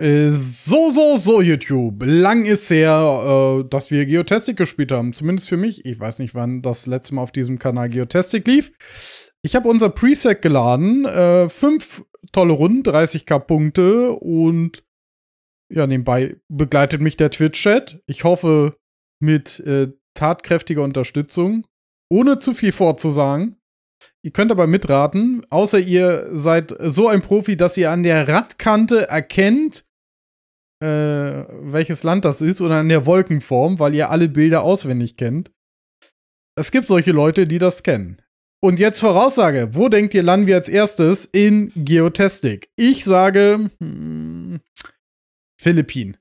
Äh, so, so, so, YouTube. Lang ist her, äh, dass wir Geotastic gespielt haben. Zumindest für mich. Ich weiß nicht, wann das letzte Mal auf diesem Kanal Geotastic lief. Ich habe unser Preset geladen. Äh, fünf tolle Runden, 30k Punkte und ja, nebenbei begleitet mich der Twitch-Chat. Ich hoffe, mit äh, tatkräftiger Unterstützung. Ohne zu viel vorzusagen. Ihr könnt aber mitraten, außer ihr seid so ein Profi, dass ihr an der Radkante erkennt, äh, welches Land das ist oder in der Wolkenform, weil ihr alle Bilder auswendig kennt. Es gibt solche Leute, die das kennen. Und jetzt Voraussage, wo denkt ihr, landen wir als erstes in Geotastic? Ich sage hm, Philippinen.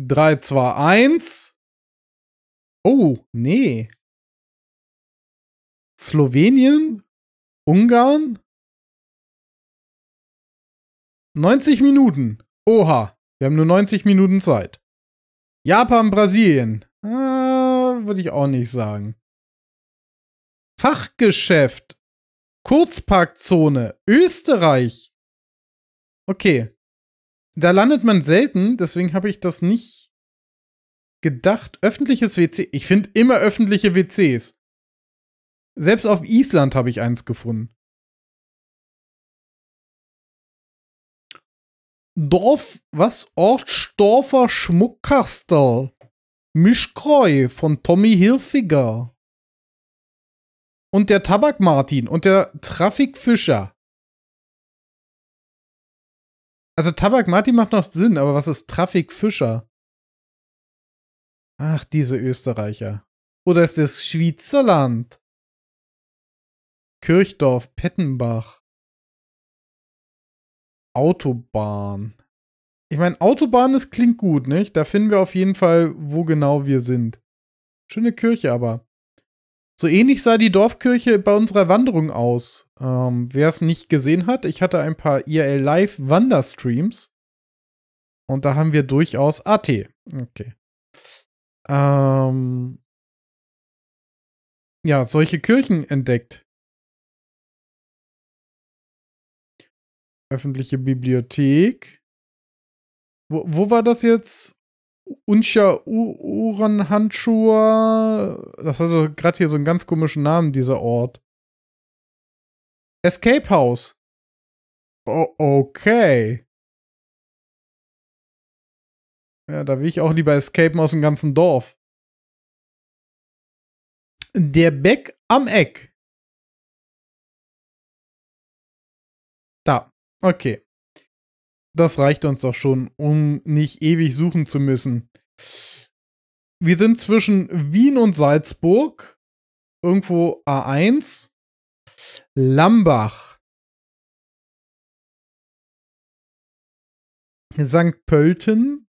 3, 2, 1. Oh, nee. Slowenien? Ungarn? 90 Minuten. Oha, wir haben nur 90 Minuten Zeit. Japan, Brasilien. Äh, Würde ich auch nicht sagen. Fachgeschäft. Kurzparkzone. Österreich. Okay. Da landet man selten, deswegen habe ich das nicht gedacht. Öffentliches WC. Ich finde immer öffentliche WCs. Selbst auf Island habe ich eins gefunden. Dorf, was? Ortsdorfer Schmuckkastel. Mischkreu von Tommy Hilfiger. Und der Tabak Martin und der Traffic-Fischer. Also Tabak Martin macht noch Sinn, aber was ist Traffic-Fischer? Ach, diese Österreicher. Oder ist das Schweizerland? Kirchdorf, Pettenbach. Autobahn. Ich meine, Autobahn, das klingt gut, nicht? Da finden wir auf jeden Fall, wo genau wir sind. Schöne Kirche aber. So ähnlich sah die Dorfkirche bei unserer Wanderung aus. Ähm, Wer es nicht gesehen hat, ich hatte ein paar IRL Live Wanderstreams. Und da haben wir durchaus AT. Okay. Ähm, ja, solche Kirchen entdeckt. Öffentliche Bibliothek. Wo, wo war das jetzt? Unscher Uhrenhandschuhe. Das hatte gerade hier so einen ganz komischen Namen, dieser Ort. Escape House. Oh, okay. Ja, da will ich auch lieber escapen aus dem ganzen Dorf. Der Beck am Eck. Da. Okay. Das reicht uns doch schon, um nicht ewig suchen zu müssen. Wir sind zwischen Wien und Salzburg. Irgendwo A1. Lambach. St. Pölten.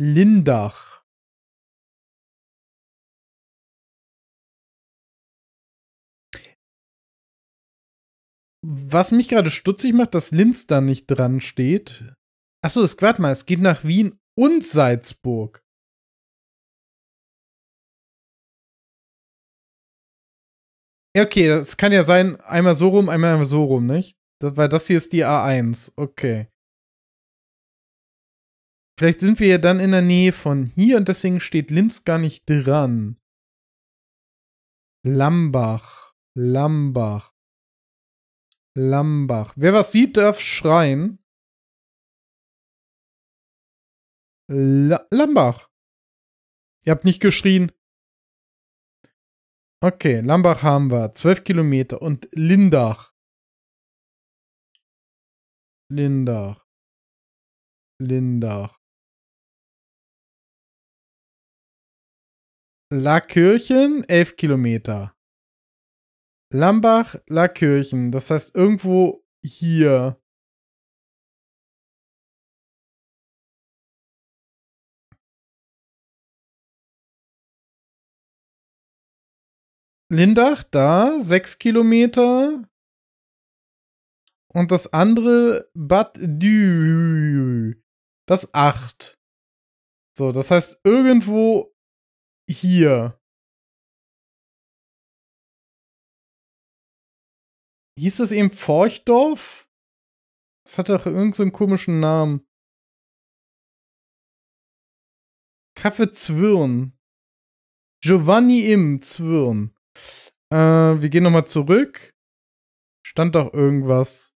Lindach. Was mich gerade stutzig macht, dass Linz da nicht dran steht. Achso, das warte mal, es geht nach Wien und Salzburg. okay, das kann ja sein, einmal so rum, einmal so rum, nicht? Das, weil das hier ist die A1. Okay. Vielleicht sind wir ja dann in der Nähe von hier und deswegen steht Linz gar nicht dran. Lambach. Lambach. Lambach. Wer was sieht, darf schreien. L Lambach. Ihr habt nicht geschrien. Okay, Lambach haben wir. 12 Kilometer. Und Lindach. Lindach. Lindach. La Kirchen, 11 Kilometer. Lambach, Lackirchen. Das heißt, irgendwo hier. Lindach, da, sechs Kilometer. Und das andere, Bad Dü, das acht. So, das heißt, irgendwo hier. Hieß das eben Forchdorf? Das hat doch irgendeinen so komischen Namen. Kaffee Zwirn. Giovanni im Zwirn. Äh, wir gehen nochmal zurück. Stand doch irgendwas.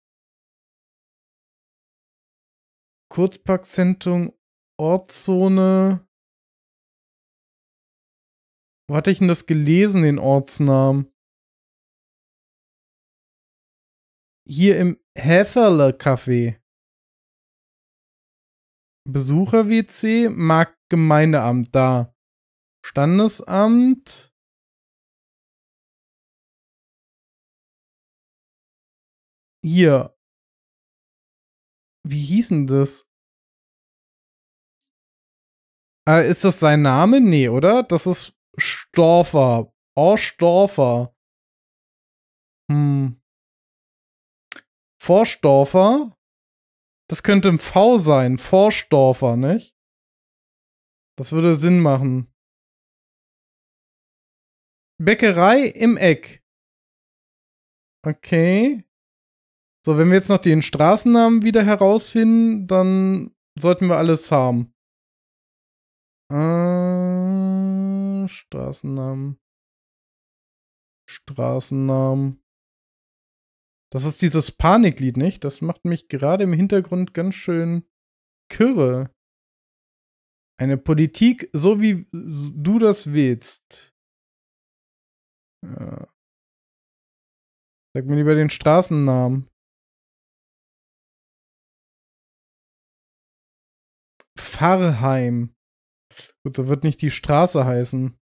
Kurzparkzentrum, Ortszone. Wo hatte ich denn das gelesen, den Ortsnamen? hier im Häferle Café. Besucher WC, Marktgemeindeamt da. Standesamt. Hier. Wie hieß denn das? Äh, ist das sein Name? Nee, oder? Das ist Storfer. Orstdorfer. Hm. Vorstorfer. Das könnte ein V sein. Vorstorfer, nicht? Das würde Sinn machen. Bäckerei im Eck. Okay. So, wenn wir jetzt noch den Straßennamen wieder herausfinden, dann sollten wir alles haben. Äh, Straßennamen. Straßennamen. Das ist dieses Paniklied, nicht? Das macht mich gerade im Hintergrund ganz schön kirre. Eine Politik, so wie du das willst. Ja. Sag mir lieber den Straßennamen. Pfarrheim. Gut, so wird nicht die Straße heißen.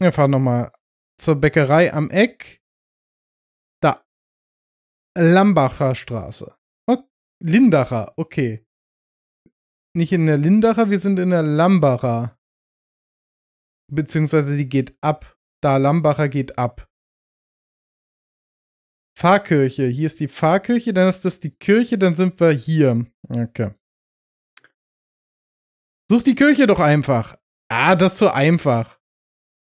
Wir fahren nochmal zur Bäckerei am Eck. Lambacher Straße. Okay. Oh, Lindacher, okay. Nicht in der Lindacher, wir sind in der Lambacher. Beziehungsweise die geht ab. Da Lambacher geht ab. Pfarrkirche. Hier ist die Pfarrkirche, dann ist das die Kirche, dann sind wir hier. Okay. Such die Kirche doch einfach. Ah, das ist so einfach.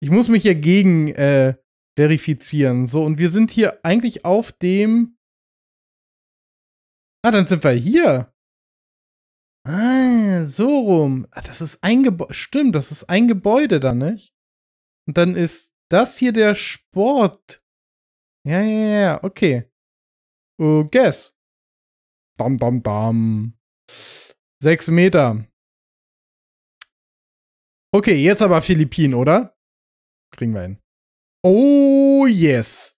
Ich muss mich hier gegen äh, verifizieren. So, und wir sind hier eigentlich auf dem Ah, dann sind wir hier. Ah, so rum. Ah, das ist ein Gebäude. Stimmt, das ist ein Gebäude dann, nicht? Und dann ist das hier der Sport. Ja, ja, ja, okay. Oh, guess. Bam, bam, bam. Sechs Meter. Okay, jetzt aber Philippinen, oder? Kriegen wir hin. Oh, yes.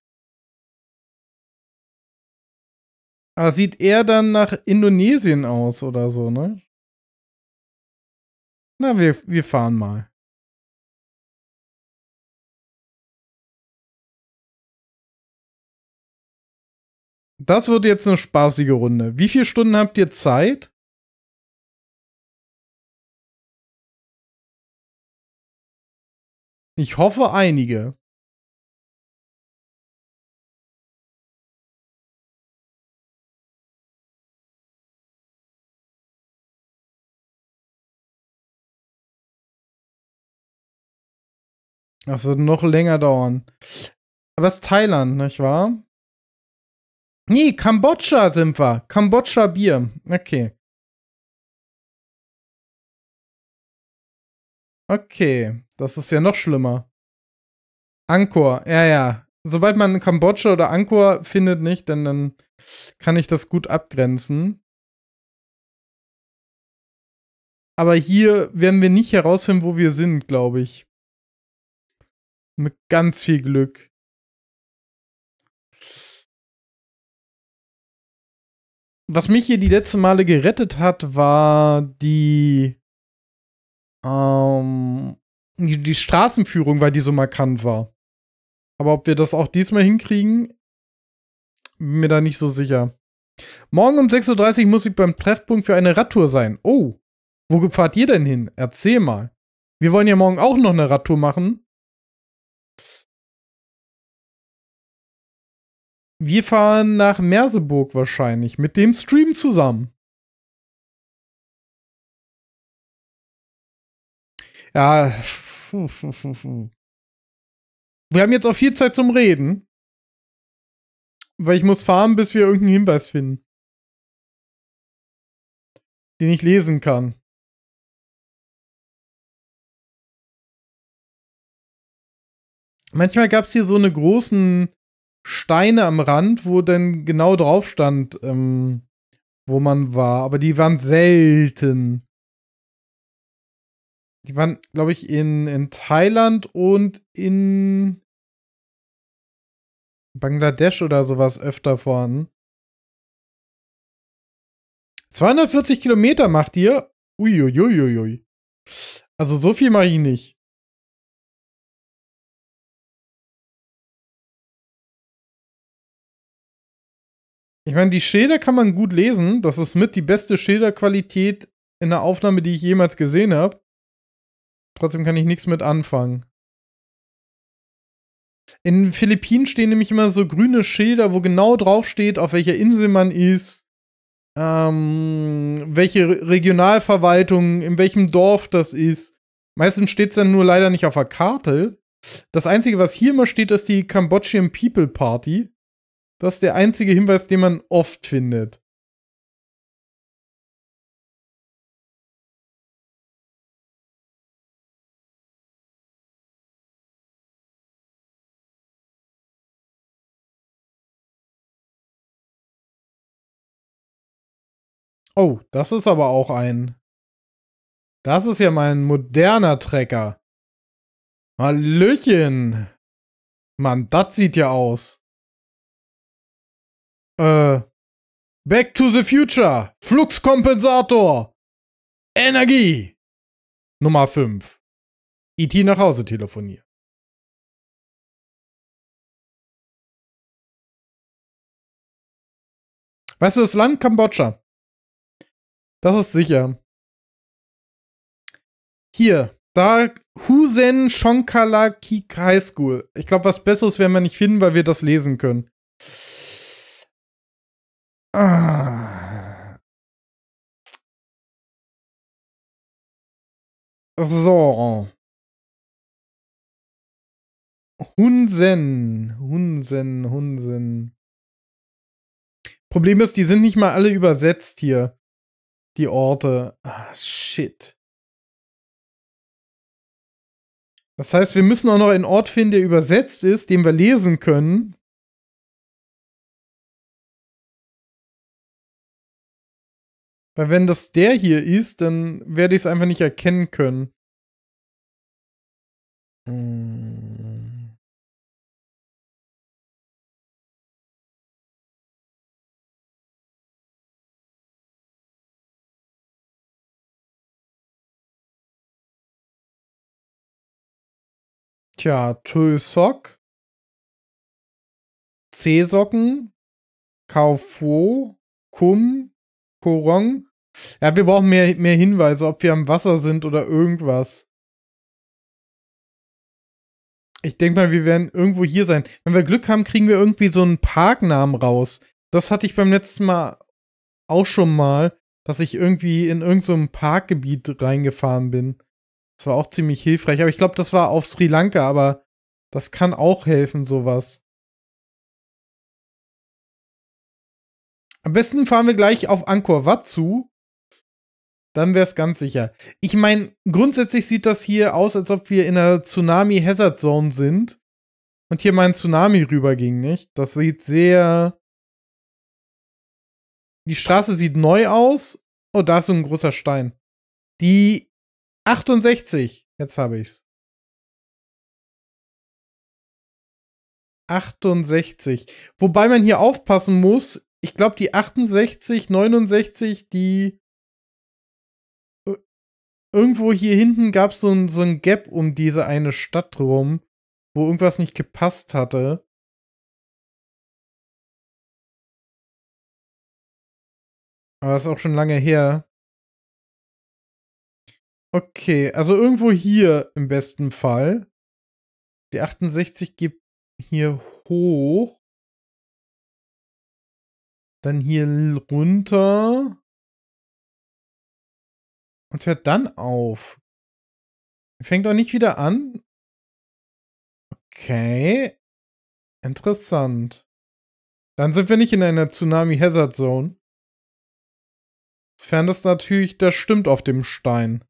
Ah, sieht eher dann nach Indonesien aus oder so, ne? Na, wir, wir fahren mal. Das wird jetzt eine spaßige Runde. Wie viele Stunden habt ihr Zeit? Ich hoffe einige. Das wird noch länger dauern. Aber es ist Thailand, nicht wahr? Nee, Kambodscha sind wir. Kambodscha Bier. Okay. Okay, das ist ja noch schlimmer. Angkor, ja, ja. Sobald man Kambodscha oder Angkor findet nicht, denn dann kann ich das gut abgrenzen. Aber hier werden wir nicht herausfinden, wo wir sind, glaube ich. Mit ganz viel Glück. Was mich hier die letzten Male gerettet hat, war die, ähm, die, die Straßenführung, weil die so markant war. Aber ob wir das auch diesmal hinkriegen, bin mir da nicht so sicher. Morgen um 6.30 Uhr muss ich beim Treffpunkt für eine Radtour sein. Oh, wo fahrt ihr denn hin? Erzähl mal. Wir wollen ja morgen auch noch eine Radtour machen. Wir fahren nach Merseburg wahrscheinlich mit dem Stream zusammen. Ja. Wir haben jetzt auch viel Zeit zum Reden. Weil ich muss fahren, bis wir irgendeinen Hinweis finden. Den ich lesen kann. Manchmal gab es hier so eine großen Steine am Rand, wo dann genau drauf stand, ähm, wo man war. Aber die waren selten. Die waren, glaube ich, in, in Thailand und in Bangladesch oder sowas öfter vorhanden. 240 Kilometer macht ihr. Uiuiuiui. Also so viel mache ich nicht. Ich meine, die Schilder kann man gut lesen. Das ist mit die beste Schilderqualität in der Aufnahme, die ich jemals gesehen habe. Trotzdem kann ich nichts mit anfangen. In den Philippinen stehen nämlich immer so grüne Schilder, wo genau draufsteht, auf welcher Insel man ist, ähm, welche Regionalverwaltung, in welchem Dorf das ist. Meistens steht es dann nur leider nicht auf der Karte. Das Einzige, was hier immer steht, ist die Cambodian People Party. Das ist der einzige Hinweis, den man oft findet. Oh, das ist aber auch ein. Das ist ja mal ein moderner Trecker. Hallöchen! Mann, das sieht ja aus. Äh, Back to the Future, Fluxkompensator, Energie. Nummer 5. IT e nach Hause telefonieren. Weißt du, das Land Kambodscha. Das ist sicher. Hier, da Husen Shonkala Kik High School. Ich glaube, was Besseres werden wir nicht finden, weil wir das lesen können. Ah. So. Hunsen, Hunsen, Hunsen. Problem ist, die sind nicht mal alle übersetzt hier. Die Orte. Ah, shit. Das heißt, wir müssen auch noch einen Ort finden, der übersetzt ist, den wir lesen können. Weil wenn das der hier ist, dann werde ich es einfach nicht erkennen können. Tja, Tüllsock, C-Socken, Kaufu, Kum, Korong. Ja, wir brauchen mehr, mehr Hinweise, ob wir am Wasser sind oder irgendwas. Ich denke mal, wir werden irgendwo hier sein. Wenn wir Glück haben, kriegen wir irgendwie so einen Parknamen raus. Das hatte ich beim letzten Mal auch schon mal, dass ich irgendwie in irgendeinem so Parkgebiet reingefahren bin. Das war auch ziemlich hilfreich. Aber ich glaube, das war auf Sri Lanka, aber das kann auch helfen, sowas. Am besten fahren wir gleich auf Angkor Wat zu. Dann wäre es ganz sicher. Ich meine, grundsätzlich sieht das hier aus, als ob wir in einer Tsunami-Hazard-Zone sind und hier mein Tsunami rüberging, nicht? Das sieht sehr. Die Straße sieht neu aus. Oh, da ist so ein großer Stein. Die 68. Jetzt habe ich's. 68. Wobei man hier aufpassen muss, ich glaube, die 68, 69, die äh, irgendwo hier hinten gab so es so ein Gap um diese eine Stadt rum, wo irgendwas nicht gepasst hatte. Aber das ist auch schon lange her. Okay, also irgendwo hier im besten Fall. Die 68 geht hier hoch dann hier runter und hört dann auf. Fängt auch nicht wieder an. Okay. Interessant. Dann sind wir nicht in einer Tsunami Hazard Zone. Sofern das natürlich, das stimmt auf dem Stein.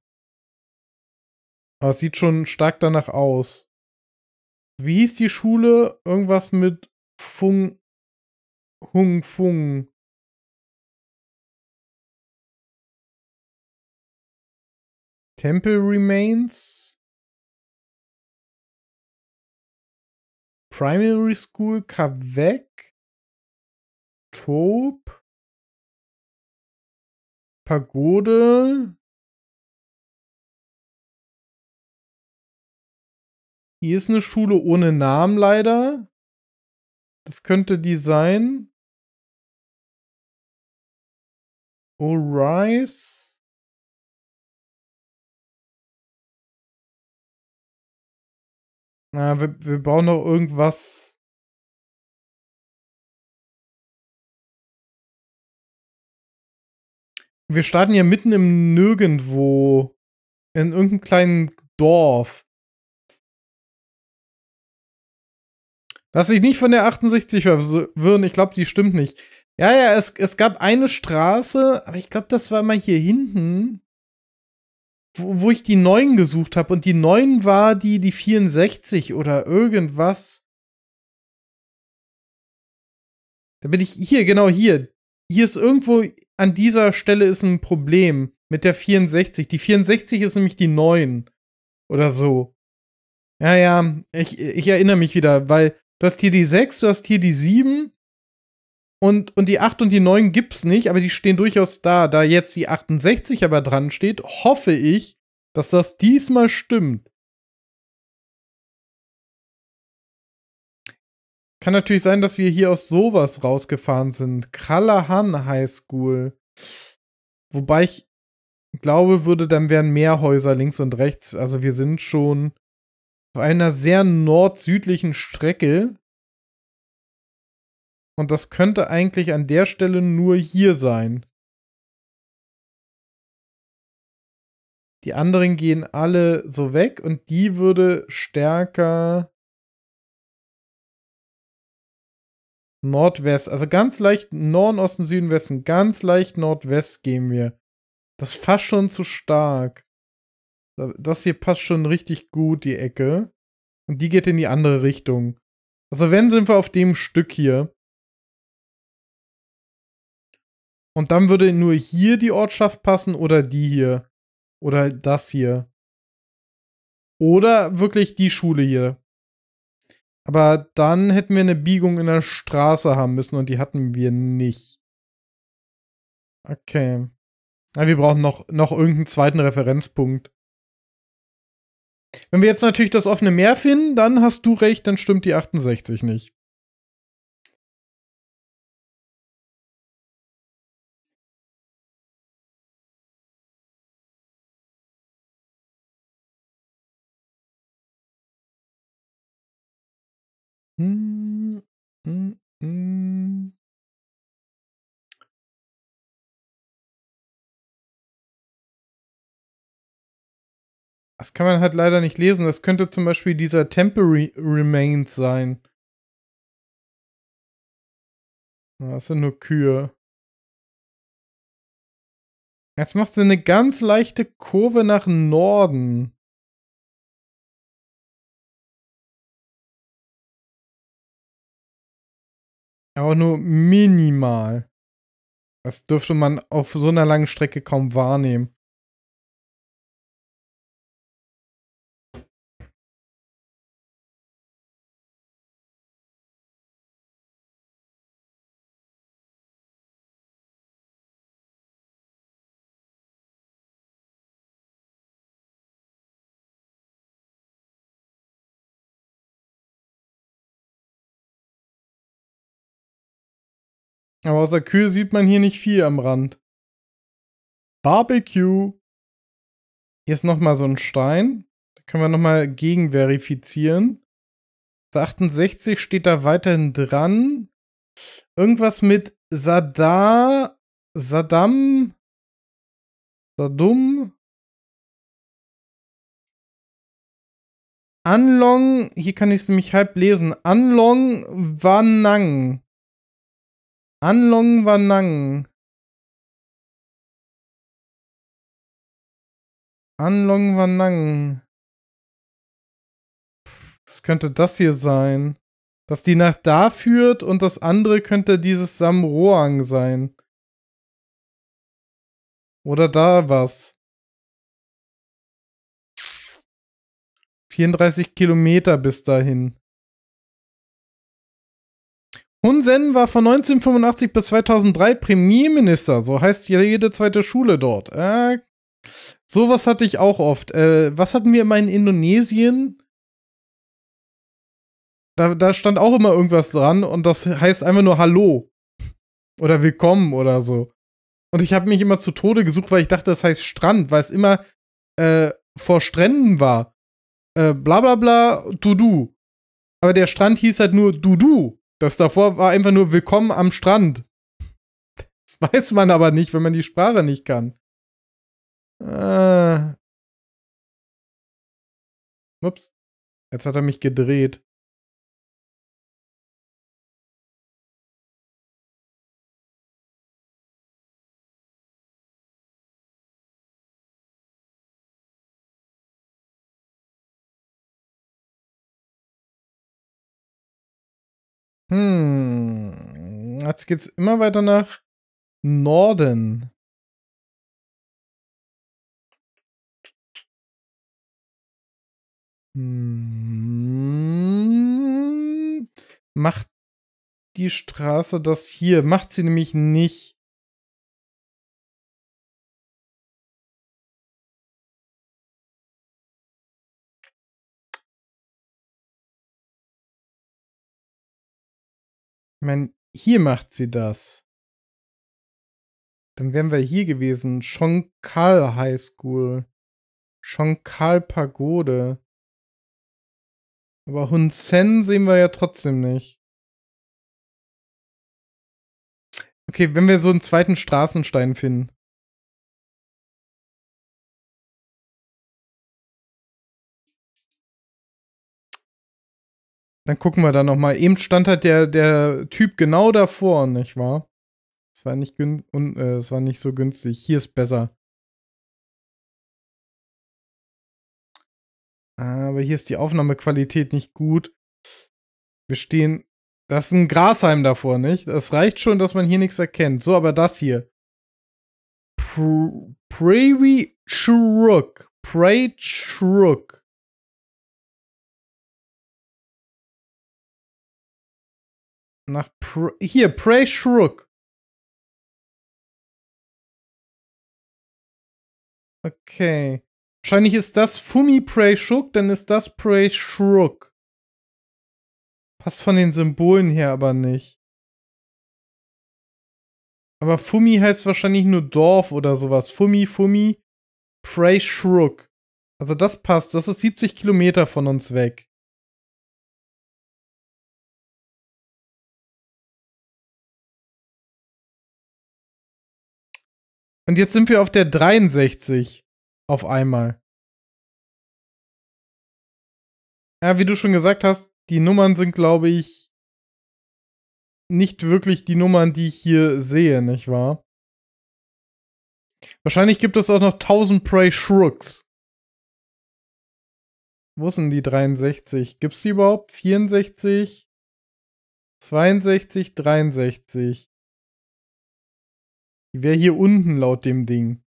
Aber es sieht schon stark danach aus. Wie hieß die Schule? Irgendwas mit Funk. Hung Fung. Temple Remains. Primary School Kavek. Tope. Pagode. Hier ist eine Schule ohne Namen leider. Das könnte die sein. O'Rise. Na, wir, wir brauchen noch irgendwas. Wir starten ja mitten im Nirgendwo. In irgendeinem kleinen Dorf. Lass dich nicht von der 68 verwirren. Ich glaube, die stimmt nicht. Ja, ja, es, es gab eine Straße, aber ich glaube, das war mal hier hinten, wo, wo ich die 9 gesucht habe. Und die 9 war die, die 64 oder irgendwas. Da bin ich hier, genau hier. Hier ist irgendwo an dieser Stelle ist ein Problem mit der 64. Die 64 ist nämlich die 9 oder so. Ja, ja, ich, ich erinnere mich wieder, weil du hast hier die 6, du hast hier die 7 und, und die 8 und die 9 gibt es nicht, aber die stehen durchaus da. Da jetzt die 68 aber dran steht, hoffe ich, dass das diesmal stimmt. Kann natürlich sein, dass wir hier aus sowas rausgefahren sind. Callahan High School. Wobei ich glaube würde, dann wären mehr Häuser links und rechts. Also wir sind schon auf einer sehr nord-südlichen Strecke. Und das könnte eigentlich an der Stelle nur hier sein. Die anderen gehen alle so weg und die würde stärker Nordwest, also ganz leicht Norden, Osten, Süden, Westen, ganz leicht Nordwest gehen wir. Das ist fast schon zu stark. Das hier passt schon richtig gut, die Ecke. Und die geht in die andere Richtung. Also wenn, sind wir auf dem Stück hier. Und dann würde nur hier die Ortschaft passen oder die hier. Oder das hier. Oder wirklich die Schule hier. Aber dann hätten wir eine Biegung in der Straße haben müssen und die hatten wir nicht. Okay. Ja, ah, wir brauchen noch, noch irgendeinen zweiten Referenzpunkt. Wenn wir jetzt natürlich das offene Meer finden, dann hast du recht, dann stimmt die 68 nicht. Hm. Das kann man halt leider nicht lesen. Das könnte zum Beispiel dieser Temporary Remains sein. Das sind nur Kühe. Jetzt macht sie eine ganz leichte Kurve nach Norden. Aber nur minimal. Das dürfte man auf so einer langen Strecke kaum wahrnehmen. Aber außer Kühe sieht man hier nicht viel am Rand. Barbecue. Hier ist nochmal so ein Stein. Da können wir nochmal gegenverifizieren. Bei 68 steht da weiterhin dran. Irgendwas mit Sadar, Saddam, Saddum. Anlong, hier kann ich es nämlich halb lesen. Anlong Wanang. Anlong Wanang. Anlong Wanang. Was könnte das hier sein? Dass die nach da führt und das andere könnte dieses Samroang sein. Oder da was. 34 Kilometer bis dahin. Hun Sen war von 1985 bis 2003 Premierminister, so heißt jede zweite Schule dort. Äh, sowas hatte ich auch oft. Äh, was hatten wir immer in Indonesien? Da, da stand auch immer irgendwas dran und das heißt einfach nur Hallo oder Willkommen oder so. Und ich habe mich immer zu Tode gesucht, weil ich dachte, das heißt Strand, weil es immer äh, vor Stränden war. Äh, bla bla bla, Dudu. Aber der Strand hieß halt nur Dudu. Das davor war einfach nur Willkommen am Strand. Das weiß man aber nicht, wenn man die Sprache nicht kann. Äh. Ups. Jetzt hat er mich gedreht. Hm. Jetzt geht's immer weiter nach Norden. Hm. Macht die Straße das hier? Macht sie nämlich nicht. Ich meine, hier macht sie das. Dann wären wir hier gewesen. Schonkal High School. Schonkal Pagode. Aber Hun Sen sehen wir ja trotzdem nicht. Okay, wenn wir so einen zweiten Straßenstein finden. Dann gucken wir da nochmal. Eben stand halt der, der Typ genau davor, nicht wahr? Es war nicht, gün und, äh, es war nicht so günstig. Hier ist besser. Aber hier ist die Aufnahmequalität nicht gut. Wir stehen. Das ist ein Grashalm davor, nicht? Das reicht schon, dass man hier nichts erkennt. So, aber das hier. Pr Prairie Shrook. Prairie Shrook. Nach Pr hier, Prey Shrug. Okay. Wahrscheinlich ist das Fumi Prey Shrug, dann ist das Prey Shrug. Passt von den Symbolen her aber nicht. Aber Fumi heißt wahrscheinlich nur Dorf oder sowas. Fumi, Fumi, Prey Shrug. Also das passt. Das ist 70 Kilometer von uns weg. Und jetzt sind wir auf der 63 auf einmal. Ja, wie du schon gesagt hast, die Nummern sind, glaube ich, nicht wirklich die Nummern, die ich hier sehe, nicht wahr? Wahrscheinlich gibt es auch noch 1000 Prey Shrooks. Wo sind die 63? Gibt's die überhaupt? 64? 62, 63. Die wäre hier unten laut dem Ding.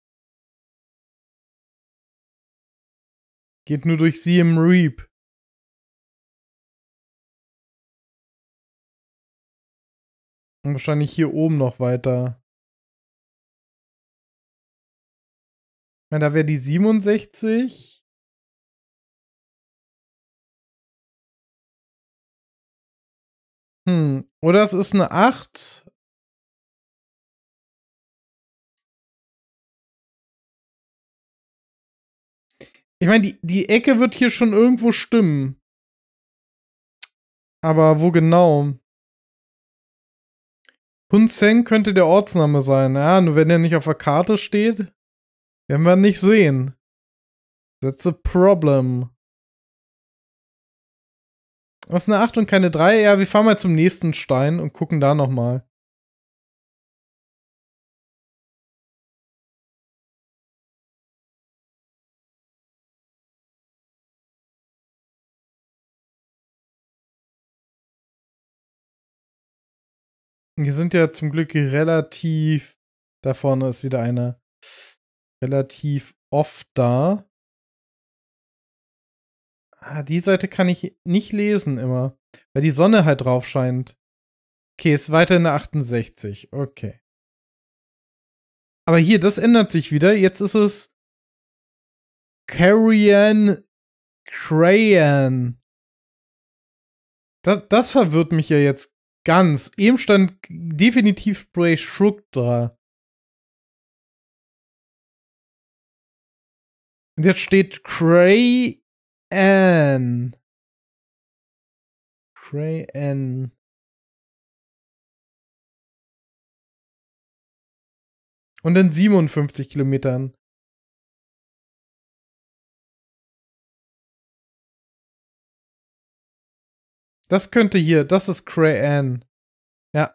Geht nur durch sie im Reap. Und wahrscheinlich hier oben noch weiter. Ja, da wäre die 67. Hm, oder es ist eine 8. Ich meine, die, die Ecke wird hier schon irgendwo stimmen. Aber wo genau? Punzeng könnte der Ortsname sein. Ja, nur wenn er nicht auf der Karte steht, werden wir nicht sehen. That's a problem. Was eine 8 und keine 3? Ja, wir fahren mal zum nächsten Stein und gucken da nochmal. Wir sind ja zum Glück relativ, da vorne ist wieder eine, relativ oft da. Ah, die Seite kann ich nicht lesen immer, weil die Sonne halt drauf scheint. Okay, ist weiter in der 68. Okay. Aber hier, das ändert sich wieder. Jetzt ist es Carrion Crayon. Das, das verwirrt mich ja jetzt ganz. Eben stand definitiv Bray Shrug da. Und jetzt steht Cray Ann. Cray Ann. Und in 57 Kilometern. Das könnte hier, das ist Cray-Ann. Ja.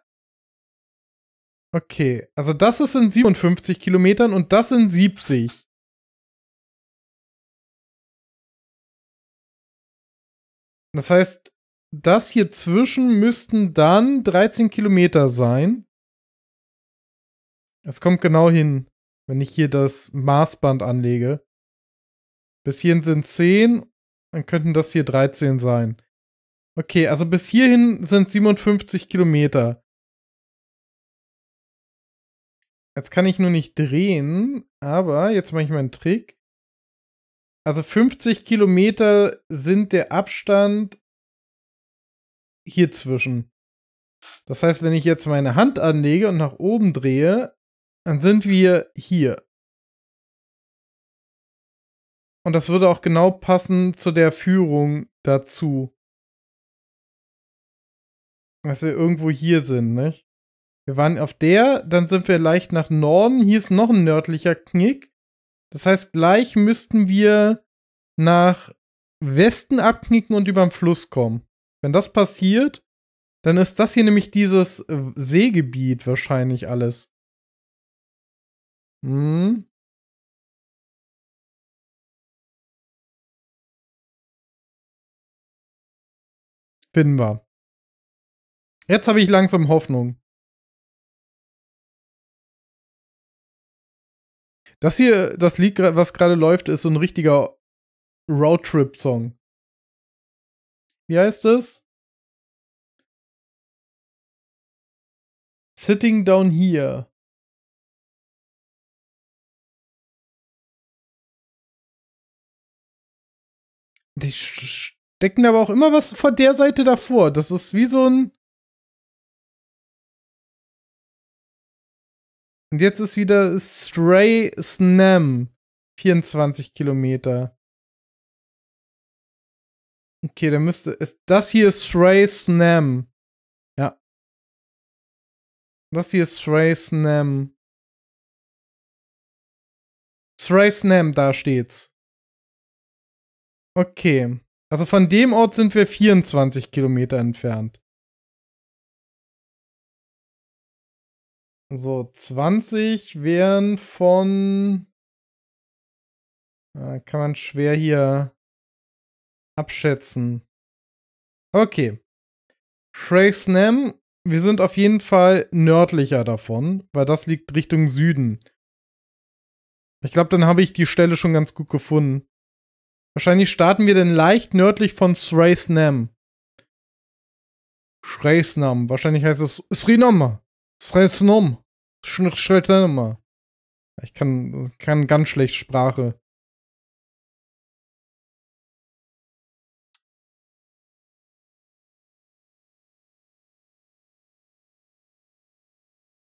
Okay, also das ist in 57 Kilometern und das in 70. Das heißt, das hier zwischen müssten dann 13 Kilometer sein. Es kommt genau hin, wenn ich hier das Maßband anlege. Bis hierhin sind 10, dann könnten das hier 13 sein. Okay, also bis hierhin sind 57 Kilometer. Jetzt kann ich nur nicht drehen, aber jetzt mache ich mal einen Trick. Also 50 Kilometer sind der Abstand hier zwischen. Das heißt, wenn ich jetzt meine Hand anlege und nach oben drehe, dann sind wir hier. Und das würde auch genau passen zu der Führung dazu dass wir irgendwo hier sind, nicht? Wir waren auf der, dann sind wir leicht nach Norden. Hier ist noch ein nördlicher Knick. Das heißt, gleich müssten wir nach Westen abknicken und über den Fluss kommen. Wenn das passiert, dann ist das hier nämlich dieses äh, Seegebiet wahrscheinlich alles. Hm. Finden wir. Jetzt habe ich langsam Hoffnung. Das hier, das Lied, was gerade läuft, ist so ein richtiger Roadtrip-Song. Wie heißt es? Sitting Down Here. Die stecken aber auch immer was von der Seite davor. Das ist wie so ein Und jetzt ist wieder Stray Snam. 24 Kilometer. Okay, dann müsste. Ist, das hier ist Stray Snam. Ja. Das hier ist Stray Snam. Stray Snam, da steht's. Okay. Also von dem Ort sind wir 24 Kilometer entfernt. So, 20 wären von. Äh, kann man schwer hier abschätzen. Okay. Shreysnam, wir sind auf jeden Fall nördlicher davon, weil das liegt Richtung Süden. Ich glaube, dann habe ich die Stelle schon ganz gut gefunden. Wahrscheinlich starten wir dann leicht nördlich von Shreysnam. Shreysnam, wahrscheinlich heißt es Srinam. Fressen um. Schritte mal. Ich kann, kann ganz schlecht Sprache.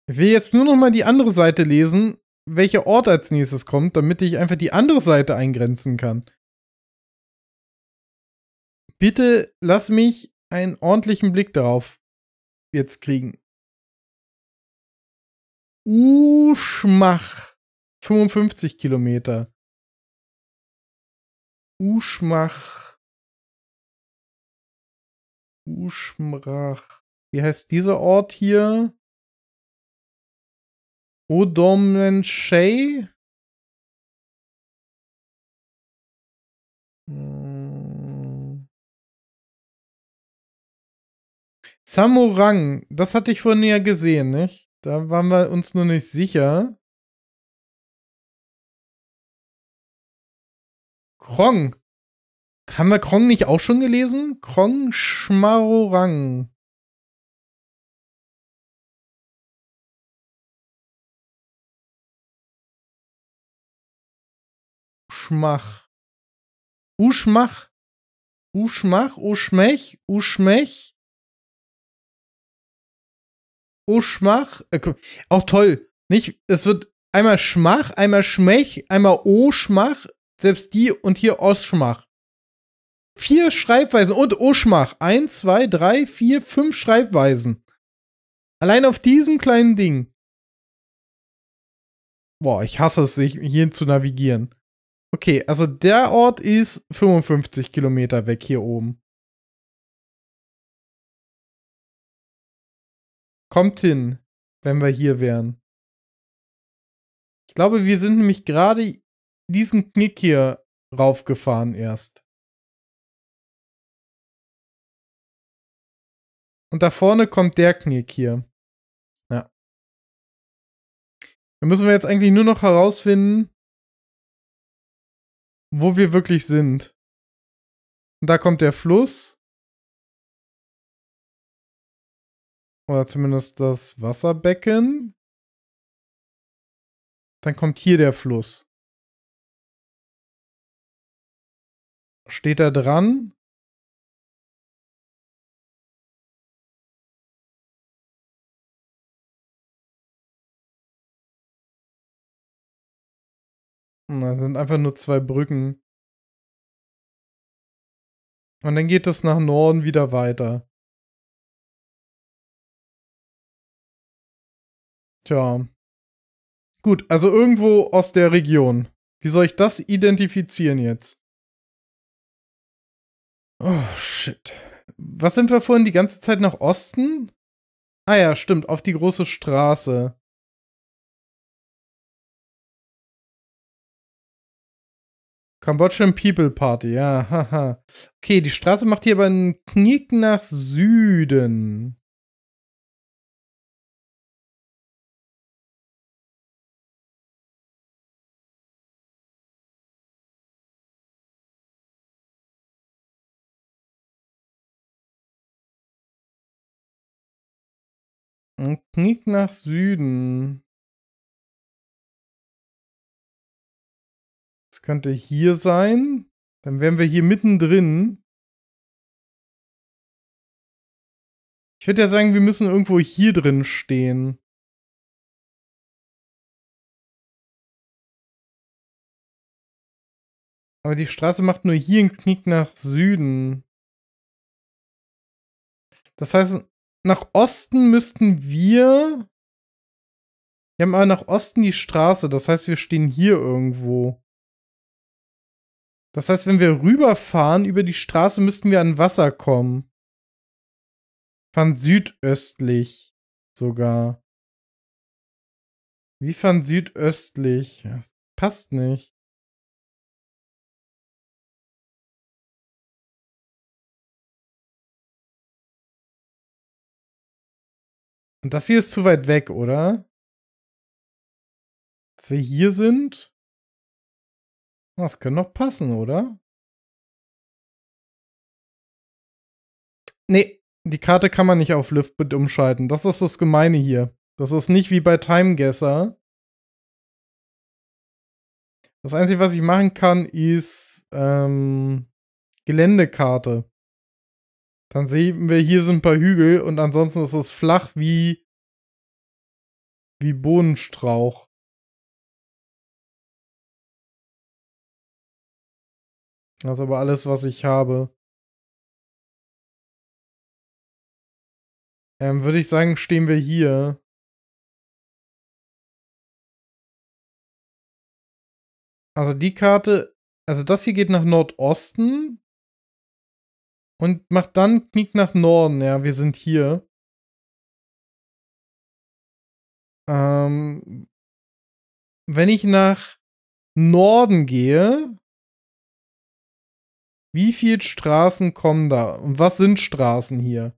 Ich will jetzt nur noch mal die andere Seite lesen, welcher Ort als nächstes kommt, damit ich einfach die andere Seite eingrenzen kann. Bitte lass mich einen ordentlichen Blick darauf jetzt kriegen. Uschmach. 55 Kilometer. Uschmach. Uschmrach. Wie heißt dieser Ort hier? Odomenshay? Hm. Samurang, das hatte ich vorhin ja gesehen, nicht? Da waren wir uns nur nicht sicher. Krong. Haben wir Krong nicht auch schon gelesen? Krong Schmarorang. Schmach. Uschmach. Uschmach, Uschmech, Uschmech. O Schmach. Äh, auch toll. Nicht? Es wird einmal Schmach, einmal Schmech, einmal O Schmach, selbst die und hier Oschmach. Vier Schreibweisen und Oschmach. Eins, zwei, drei, vier, fünf Schreibweisen. Allein auf diesem kleinen Ding. Boah, ich hasse es, sich hier zu navigieren. Okay, also der Ort ist 55 Kilometer weg hier oben. Kommt hin, wenn wir hier wären. Ich glaube, wir sind nämlich gerade diesen Knick hier raufgefahren erst. Und da vorne kommt der Knick hier. Ja. Da müssen wir jetzt eigentlich nur noch herausfinden, wo wir wirklich sind. Und da kommt der Fluss. Oder zumindest das Wasserbecken. Dann kommt hier der Fluss. Steht er dran? Da sind einfach nur zwei Brücken. Und dann geht es nach Norden wieder weiter. Tja. Gut, also irgendwo aus der Region. Wie soll ich das identifizieren jetzt? Oh, shit. Was sind wir vorhin die ganze Zeit nach Osten? Ah ja, stimmt, auf die große Straße. Cambodian People Party, ja, haha. Okay, die Straße macht hier aber einen Knick nach Süden. Ein Knick nach Süden. Das könnte hier sein. Dann wären wir hier mittendrin. Ich würde ja sagen, wir müssen irgendwo hier drin stehen. Aber die Straße macht nur hier einen Knick nach Süden. Das heißt, nach Osten müssten wir. Wir haben aber nach Osten die Straße. Das heißt, wir stehen hier irgendwo. Das heißt, wenn wir rüberfahren über die Straße, müssten wir an Wasser kommen. Fahren südöstlich sogar. Wie fahren südöstlich? Das passt nicht. Und das hier ist zu weit weg, oder? Dass wir hier sind? Das könnte noch passen, oder? Nee, die Karte kann man nicht auf Liftbit umschalten. Das ist das Gemeine hier. Das ist nicht wie bei Timeguesser. Das Einzige, was ich machen kann, ist ähm, Geländekarte. Dann sehen wir, hier sind ein paar Hügel und ansonsten ist es flach wie, wie Bohnenstrauch. Das ist aber alles, was ich habe. Ähm, Würde ich sagen, stehen wir hier. Also die Karte, also das hier geht nach Nordosten und macht dann Knick nach Norden. Ja, wir sind hier. Ähm, wenn ich nach Norden gehe, wie viele Straßen kommen da? Und was sind Straßen hier?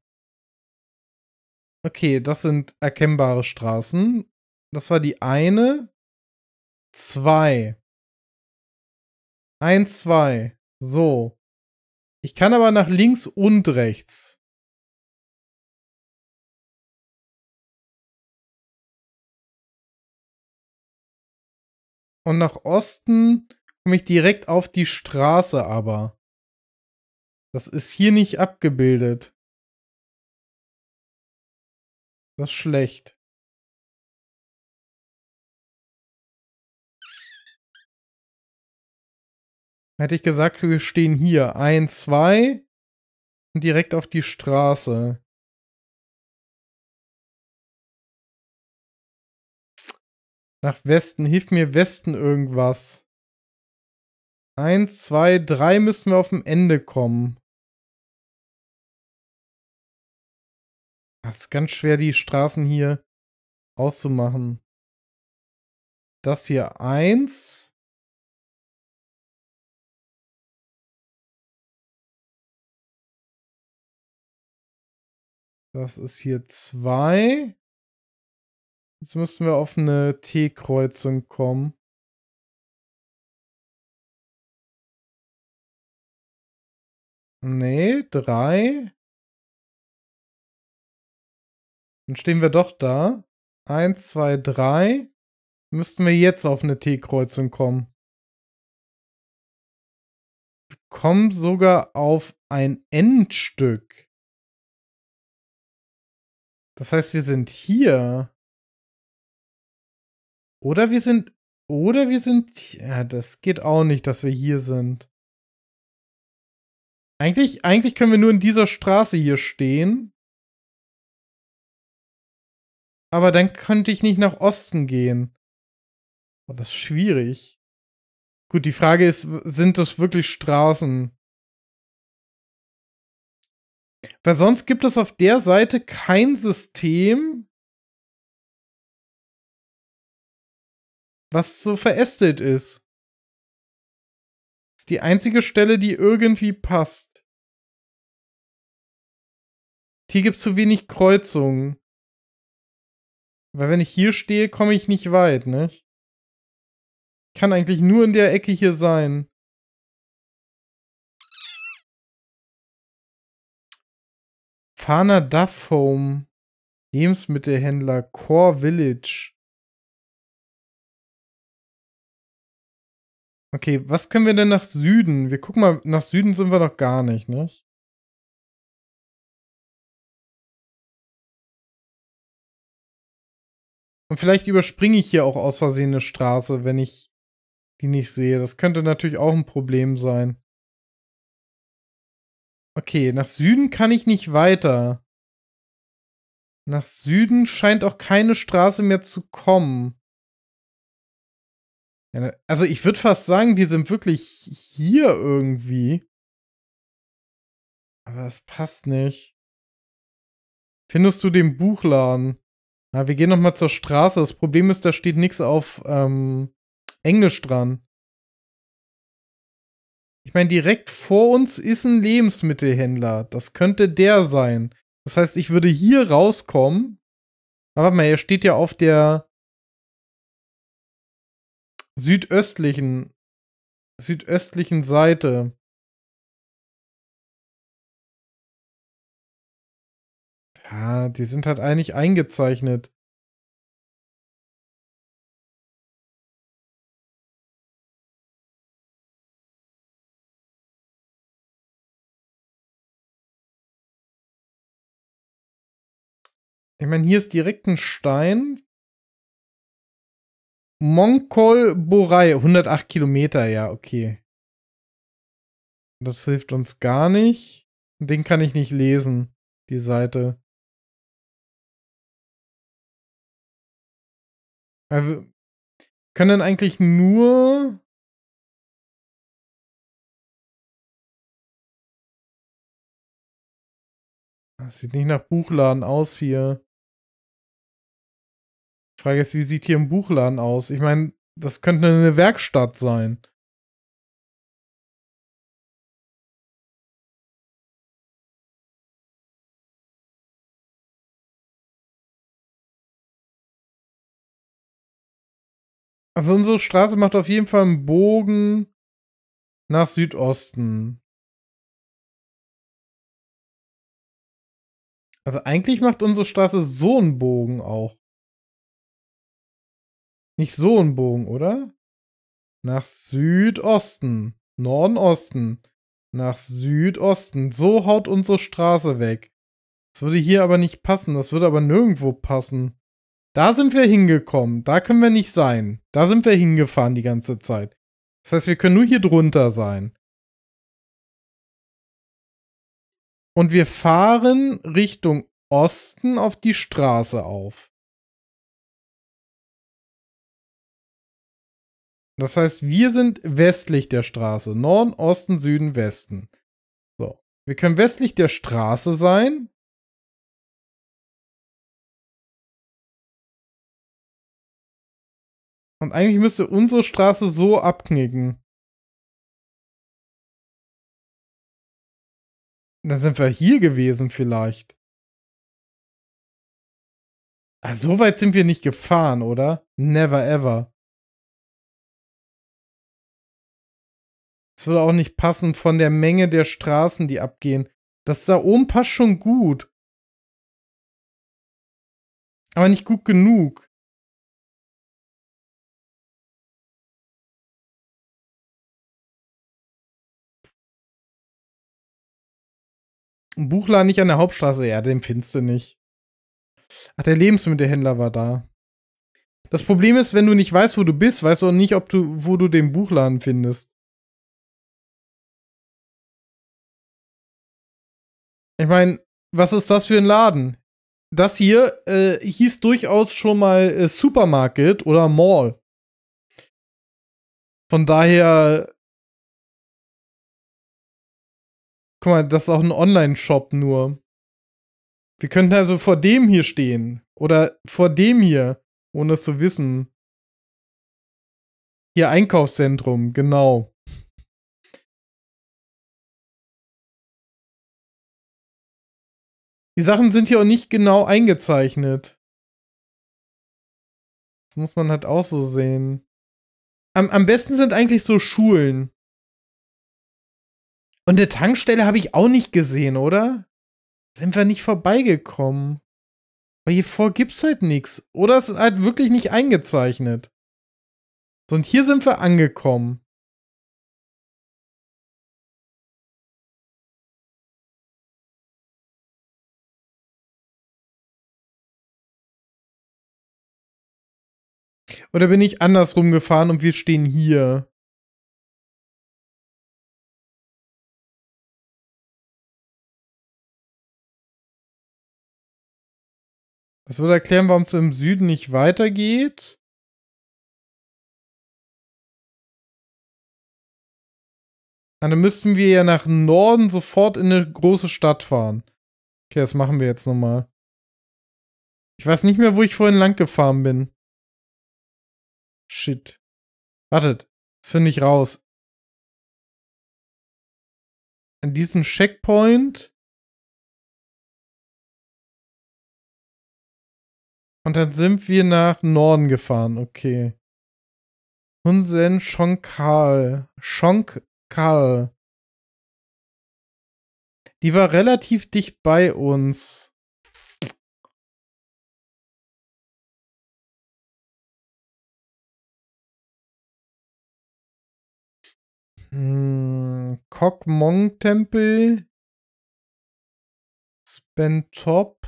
Okay, das sind erkennbare Straßen. Das war die eine. Zwei. Eins, zwei. So. Ich kann aber nach links und rechts. Und nach Osten komme ich direkt auf die Straße aber. Das ist hier nicht abgebildet. Das ist schlecht. Hätte ich gesagt, wir stehen hier. Ein, zwei. Und direkt auf die Straße. Nach Westen. Hilf mir Westen irgendwas. Eins, zwei, drei müssen wir auf dem Ende kommen. Das ist ganz schwer, die Straßen hier auszumachen. Das hier eins. Das ist hier 2. Jetzt müssten wir auf eine T-Kreuzung kommen. Nee, 3. Dann stehen wir doch da. 1, 2, 3. Müssten wir jetzt auf eine T-Kreuzung kommen. Wir kommen sogar auf ein Endstück. Das heißt, wir sind hier. Oder wir sind. Oder wir sind. Ja, das geht auch nicht, dass wir hier sind. Eigentlich, eigentlich können wir nur in dieser Straße hier stehen. Aber dann könnte ich nicht nach Osten gehen. Oh, das ist schwierig. Gut, die Frage ist, sind das wirklich Straßen? Weil sonst gibt es auf der Seite kein System, was so verästelt ist. Das ist die einzige Stelle, die irgendwie passt. Hier gibt es zu wenig Kreuzungen. Weil wenn ich hier stehe, komme ich nicht weit, ne? kann eigentlich nur in der Ecke hier sein. Fana Duff Home, Lebensmittelhändler, Core Village. Okay, was können wir denn nach Süden? Wir gucken mal, nach Süden sind wir doch gar nicht, nicht? Ne? Und vielleicht überspringe ich hier auch aus Versehen eine Straße, wenn ich die nicht sehe. Das könnte natürlich auch ein Problem sein. Okay, nach Süden kann ich nicht weiter. Nach Süden scheint auch keine Straße mehr zu kommen. Ne, also ich würde fast sagen, wir sind wirklich hier irgendwie. Aber das passt nicht. Findest du den Buchladen? Na, wir gehen nochmal zur Straße. Das Problem ist, da steht nichts auf ähm, Englisch dran. Ich meine, direkt vor uns ist ein Lebensmittelhändler. Das könnte der sein. Das heißt, ich würde hier rauskommen. Aber warte mal, er steht ja auf der südöstlichen südöstlichen Seite. Ja, die sind halt eigentlich eingezeichnet. Ich meine, hier ist direkt ein Stein. mongkol Borei, 108 Kilometer, ja, okay. Das hilft uns gar nicht. Den kann ich nicht lesen, die Seite. Äh, Wir können eigentlich nur Das sieht nicht nach Buchladen aus hier. Frage ist, wie sieht hier ein Buchladen aus? Ich meine, das könnte eine Werkstatt sein. Also unsere Straße macht auf jeden Fall einen Bogen nach Südosten. Also eigentlich macht unsere Straße so einen Bogen auch. Nicht so ein Bogen, oder? Nach Südosten. Nordosten, Nach Südosten. So haut unsere Straße weg. Das würde hier aber nicht passen. Das würde aber nirgendwo passen. Da sind wir hingekommen. Da können wir nicht sein. Da sind wir hingefahren die ganze Zeit. Das heißt, wir können nur hier drunter sein. Und wir fahren Richtung Osten auf die Straße auf. Das heißt, wir sind westlich der Straße. Norden, Osten, Süden, Westen. So. Wir können westlich der Straße sein. Und eigentlich müsste unsere Straße so abknicken. Dann sind wir hier gewesen vielleicht. Ah, so weit sind wir nicht gefahren, oder? Never ever. Es würde auch nicht passen von der Menge der Straßen, die abgehen. Das da oben passt schon gut. Aber nicht gut genug. Ein Buchladen nicht an der Hauptstraße, ja, den findest du nicht. Ach, der Lebensmittelhändler war da. Das Problem ist, wenn du nicht weißt, wo du bist, weißt du auch nicht, ob du, wo du den Buchladen findest. Ich meine, was ist das für ein Laden? Das hier äh, hieß durchaus schon mal äh, Supermarket oder Mall. Von daher. Guck mal, das ist auch ein Online-Shop nur. Wir könnten also vor dem hier stehen. Oder vor dem hier, ohne es zu wissen. Hier Einkaufszentrum, genau. Die Sachen sind hier auch nicht genau eingezeichnet. Das muss man halt auch so sehen. Am, am besten sind eigentlich so Schulen. Und eine Tankstelle habe ich auch nicht gesehen, oder? Sind wir nicht vorbeigekommen. Aber hier vor gibt's halt nichts. Oder es ist halt wirklich nicht eingezeichnet. So, und hier sind wir angekommen. Oder bin ich andersrum gefahren und wir stehen hier? Das würde erklären, warum es im Süden nicht weitergeht. Dann müssten wir ja nach Norden sofort in eine große Stadt fahren. Okay, das machen wir jetzt nochmal. Ich weiß nicht mehr, wo ich vorhin lang gefahren bin. Shit. Wartet, das finde ich raus. An diesem Checkpoint. Und dann sind wir nach Norden gefahren, okay. Hunsen Schonkal. Schonkal. Die war relativ dicht bei uns. Hm, Kokmong-Tempel. Spentop.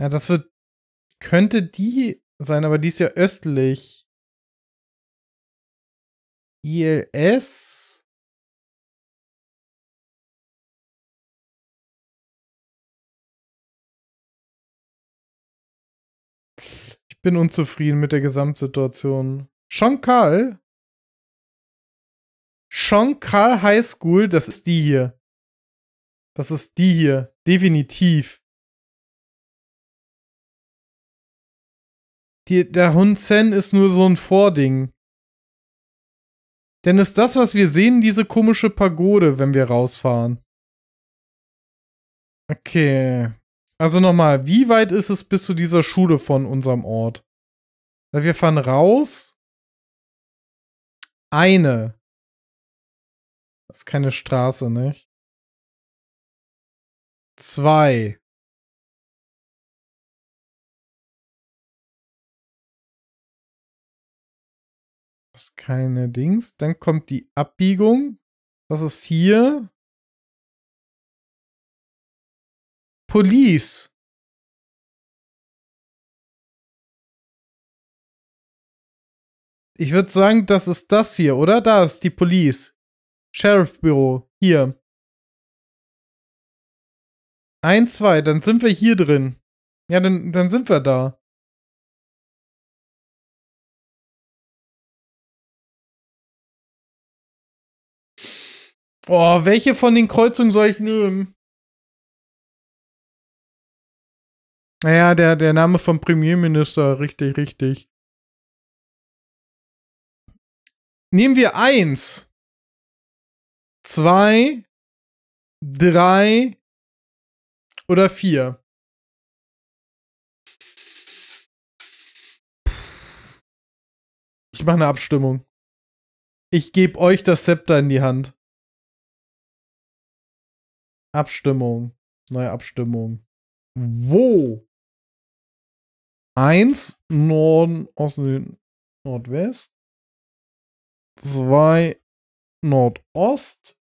Ja, das wird. Könnte die sein, aber die ist ja östlich. ILS. Ich bin unzufrieden mit der Gesamtsituation. Shankal Shonkal High School, das ist die hier. Das ist die hier. Definitiv. Die, der Hun Sen ist nur so ein Vording. Denn ist das, was wir sehen, diese komische Pagode, wenn wir rausfahren. Okay. Also nochmal, wie weit ist es bis zu dieser Schule von unserem Ort? Wir fahren raus. Eine. Das ist keine Straße, nicht? Zwei. Das ist keine Dings. Dann kommt die Abbiegung. Das ist hier. Police. Ich würde sagen, das ist das hier, oder? Da ist die Police. Sheriff-Büro. Hier. Ein, zwei, dann sind wir hier drin. Ja, dann, dann sind wir da. Oh, welche von den Kreuzungen soll ich nehmen? Naja, der, der Name vom Premierminister, richtig, richtig. Nehmen wir eins zwei, drei oder vier? Ich mache eine Abstimmung. Ich gebe euch das Zepter in die Hand. Abstimmung. Neue Abstimmung. Wo? Eins, Norden, Osten, Nordwest. Zwei, Nordost.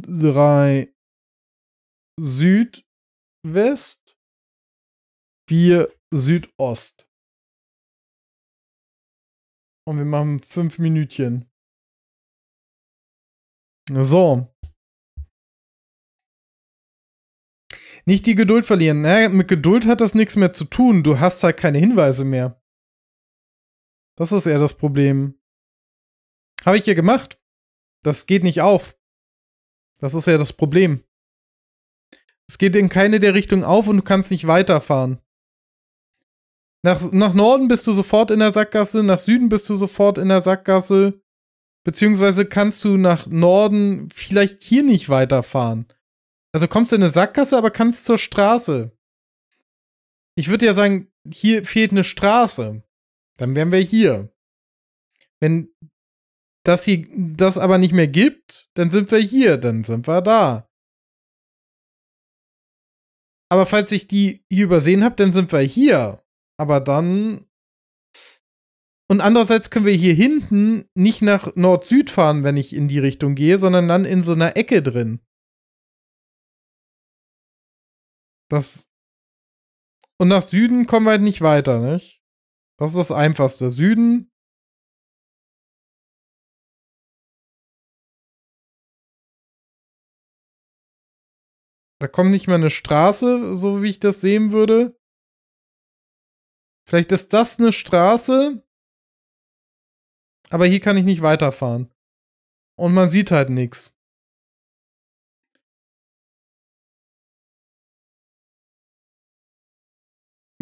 3 Südwest, 4 Südost. Und wir machen 5 Minütchen. So. Nicht die Geduld verlieren. Naja, mit Geduld hat das nichts mehr zu tun. Du hast halt keine Hinweise mehr. Das ist eher das Problem. Habe ich hier gemacht. Das geht nicht auf. Das ist ja das Problem. Es geht in keine der Richtungen auf und du kannst nicht weiterfahren. Nach, nach Norden bist du sofort in der Sackgasse, nach Süden bist du sofort in der Sackgasse. Beziehungsweise kannst du nach Norden vielleicht hier nicht weiterfahren. Also kommst du in eine Sackgasse, aber kannst zur Straße. Ich würde ja sagen, hier fehlt eine Straße. Dann wären wir hier. Wenn das hier das aber nicht mehr gibt, dann sind wir hier, dann sind wir da. Aber falls ich die hier übersehen habe, dann sind wir hier. Aber dann. Und andererseits können wir hier hinten nicht nach Nord-Süd fahren, wenn ich in die Richtung gehe, sondern dann in so einer Ecke drin. Das. Und nach Süden kommen wir halt nicht weiter, nicht? Das ist das Einfachste. Süden Da kommt nicht mehr eine Straße, so wie ich das sehen würde. Vielleicht ist das eine Straße, aber hier kann ich nicht weiterfahren. Und man sieht halt nichts.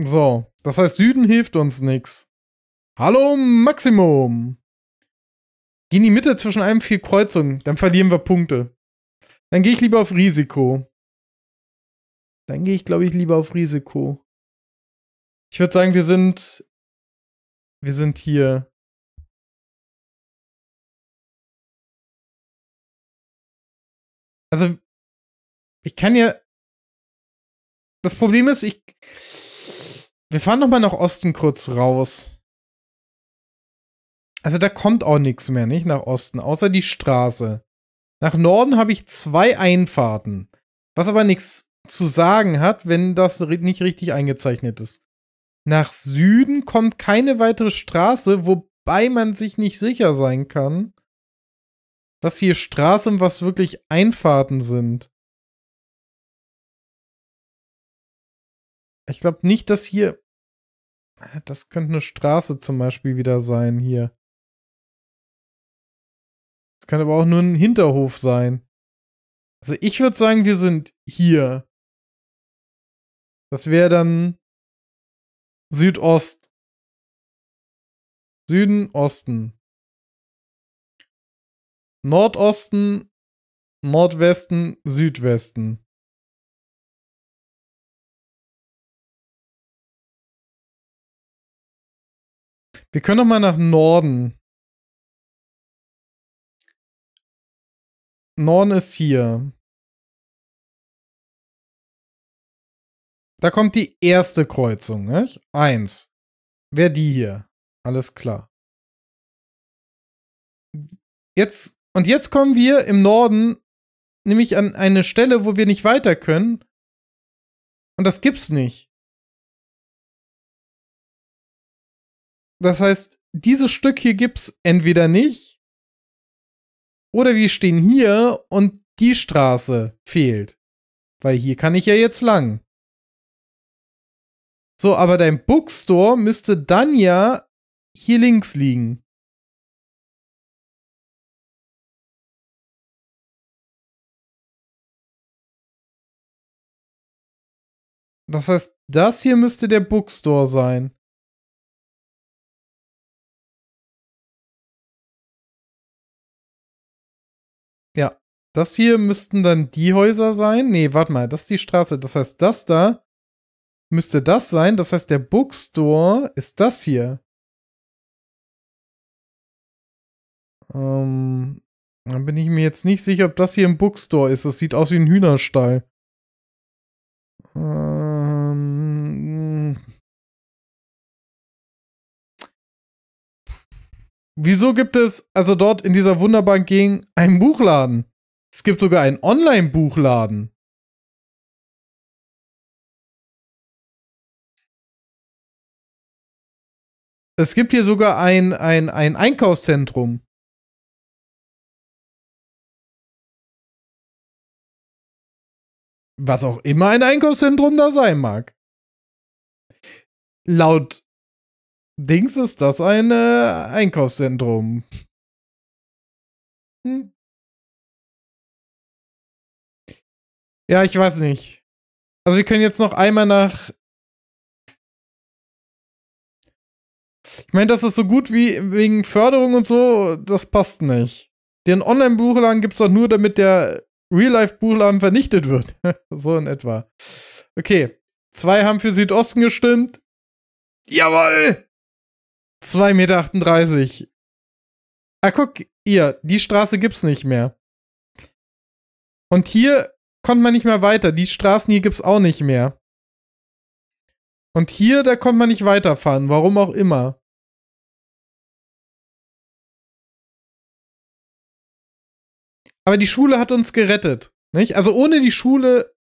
So, das heißt, Süden hilft uns nichts. Hallo Maximum! Geh in die Mitte zwischen allen vier Kreuzungen, dann verlieren wir Punkte. Dann gehe ich lieber auf Risiko. Dann gehe ich, glaube ich, lieber auf Risiko. Ich würde sagen, wir sind. Wir sind hier. Also, ich kann ja. Das Problem ist, ich. Wir fahren nochmal nach Osten kurz raus. Also da kommt auch nichts mehr, nicht? Nach Osten, außer die Straße. Nach Norden habe ich zwei Einfahrten. Was aber nichts zu sagen hat, wenn das nicht richtig eingezeichnet ist. Nach Süden kommt keine weitere Straße, wobei man sich nicht sicher sein kann, was hier Straßen, was wirklich Einfahrten sind. Ich glaube nicht, dass hier. Ah, das könnte eine Straße zum Beispiel wieder sein hier. Es kann aber auch nur ein Hinterhof sein. Also ich würde sagen, wir sind hier. Das wäre dann Südost. Süden, Osten. Nordosten, Nordwesten, Südwesten. Wir können doch mal nach Norden. Norden ist hier. Da kommt die erste Kreuzung, nicht? Eins. Wer die hier? Alles klar. Jetzt, und jetzt kommen wir im Norden nämlich an eine Stelle, wo wir nicht weiter können. Und das gibt's nicht. Das heißt, dieses Stück hier gibt's entweder nicht oder wir stehen hier und die Straße fehlt. Weil hier kann ich ja jetzt lang. So, aber dein Bookstore müsste dann ja hier links liegen. Das heißt, das hier müsste der Bookstore sein. Ja, das hier müssten dann die Häuser sein. Nee, warte mal, das ist die Straße. Das heißt, das da müsste das sein. Das heißt, der Bookstore ist das hier. Ähm, dann bin ich mir jetzt nicht sicher, ob das hier ein Bookstore ist. Das sieht aus wie ein Hühnerstall. Ähm, wieso gibt es also dort in dieser wunderbaren Gegend einen Buchladen? Es gibt sogar einen Online-Buchladen. Es gibt hier sogar ein, ein, ein Einkaufszentrum. Was auch immer ein Einkaufszentrum da sein mag. Laut Dings ist das ein äh, Einkaufszentrum. Hm. Ja, ich weiß nicht. Also wir können jetzt noch einmal nach Ich meine, das ist so gut wie wegen Förderung und so, das passt nicht. Den Online-Buchladen gibt es doch nur, damit der Real-Life-Buchladen vernichtet wird. so in etwa. Okay. Zwei haben für Südosten gestimmt. Jawoll! 2,38 Meter. Ah, guck, ihr, die Straße gibt's nicht mehr. Und hier kommt man nicht mehr weiter. Die Straßen hier gibt's auch nicht mehr. Und hier, da konnte man nicht weiterfahren, warum auch immer. Aber die Schule hat uns gerettet. Nicht? Also ohne die Schule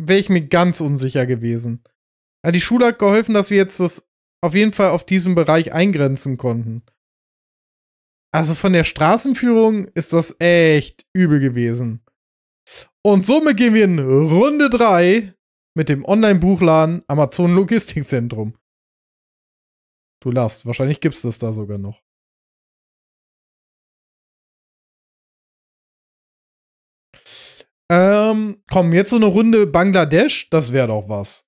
wäre ich mir ganz unsicher gewesen. Aber die Schule hat geholfen, dass wir jetzt das auf jeden Fall auf diesem Bereich eingrenzen konnten. Also von der Straßenführung ist das echt übel gewesen. Und somit gehen wir in Runde 3 mit dem Online-Buchladen Amazon Logistikzentrum. Du lachst, wahrscheinlich gibt es das da sogar noch. Ähm, komm, jetzt so eine Runde Bangladesch, das wäre doch was.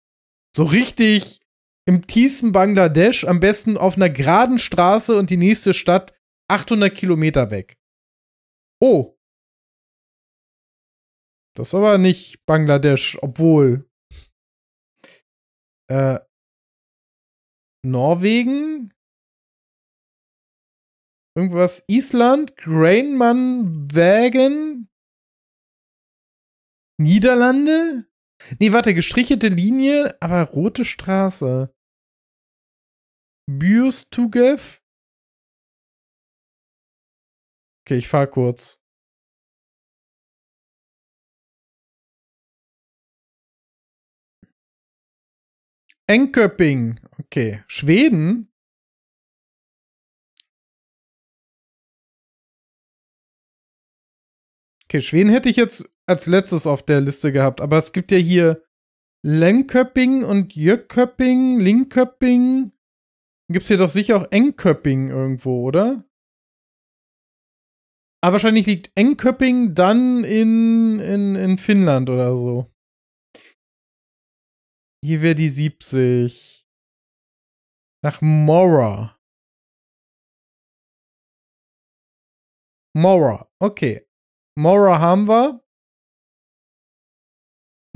So richtig im tiefsten Bangladesch, am besten auf einer geraden Straße und die nächste Stadt 800 Kilometer weg. Oh. Das ist aber nicht Bangladesch, obwohl. Äh, Norwegen? Irgendwas Island? Grainman Wagen? Niederlande? Nee, warte, gestrichelte Linie, aber rote Straße. Bürstugev? Okay, ich fahr kurz. Enköping. Okay. Schweden? Okay, Schweden hätte ich jetzt als letztes auf der Liste gehabt, aber es gibt ja hier Lenköpping und Jököpping, Gibt es hier doch sicher auch Engköpping irgendwo, oder? Aber ah, wahrscheinlich liegt Engköpping dann in, in, in Finnland oder so. Hier wäre die 70. Nach Mora. Mora, okay. Mora haben wir.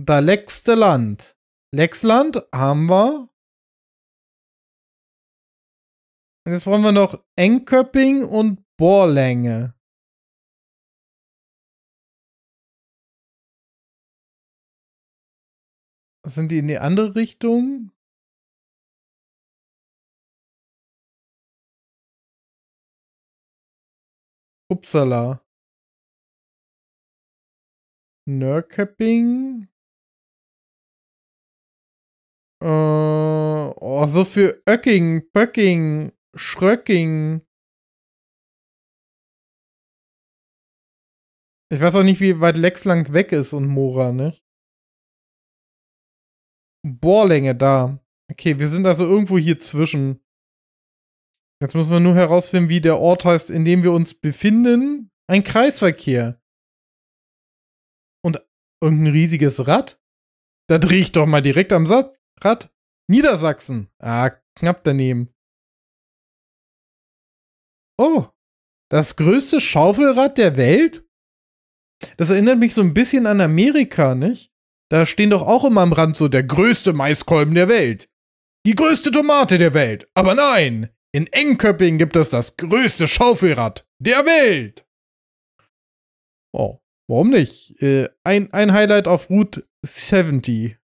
Da letzte Land. Lexland haben wir. Und jetzt brauchen wir noch Engköpping und Bohrlänge. Sind die in die andere Richtung? Uppsala. Nörköping. Äh, oh, so für Öcking, Pöcking, Schröcking. Ich weiß auch nicht, wie weit Lexlang weg ist und Mora, ne? Bohrlänge da. Okay, wir sind also irgendwo hier zwischen. Jetzt müssen wir nur herausfinden, wie der Ort heißt, in dem wir uns befinden. Ein Kreisverkehr. Und irgendein riesiges Rad? Da drehe ich doch mal direkt am Satz. Rad. Niedersachsen. Ah, knapp daneben. Oh, das größte Schaufelrad der Welt? Das erinnert mich so ein bisschen an Amerika, nicht? Da stehen doch auch immer am Rand so der größte Maiskolben der Welt. Die größte Tomate der Welt. Aber nein, in Engköpping gibt es das größte Schaufelrad der Welt. Oh, warum nicht? Äh, ein, ein Highlight auf Route 70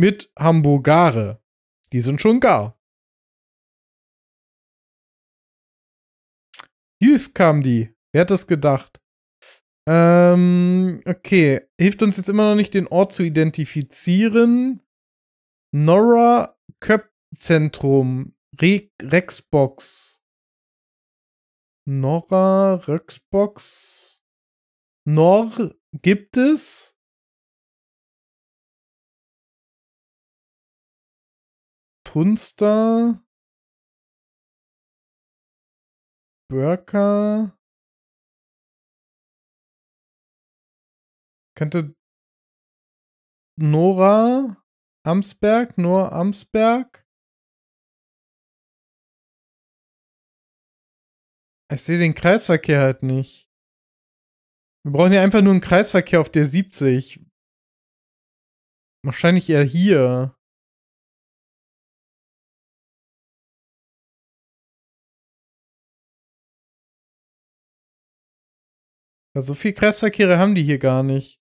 mit Hamburgare. Die sind schon gar. Jüss kam die. Wer hat das gedacht? Ähm, okay. Hilft uns jetzt immer noch nicht, den Ort zu identifizieren. Nora Köpzentrum. Re Rexbox. Nora Rexbox. Nor gibt es? Tunster. Burka. Könnte Nora Amsberg, Nor Amsberg. Ich sehe den Kreisverkehr halt nicht. Wir brauchen ja einfach nur einen Kreisverkehr auf der 70. Wahrscheinlich eher hier. Ja, so viel Kreisverkehre haben die hier gar nicht.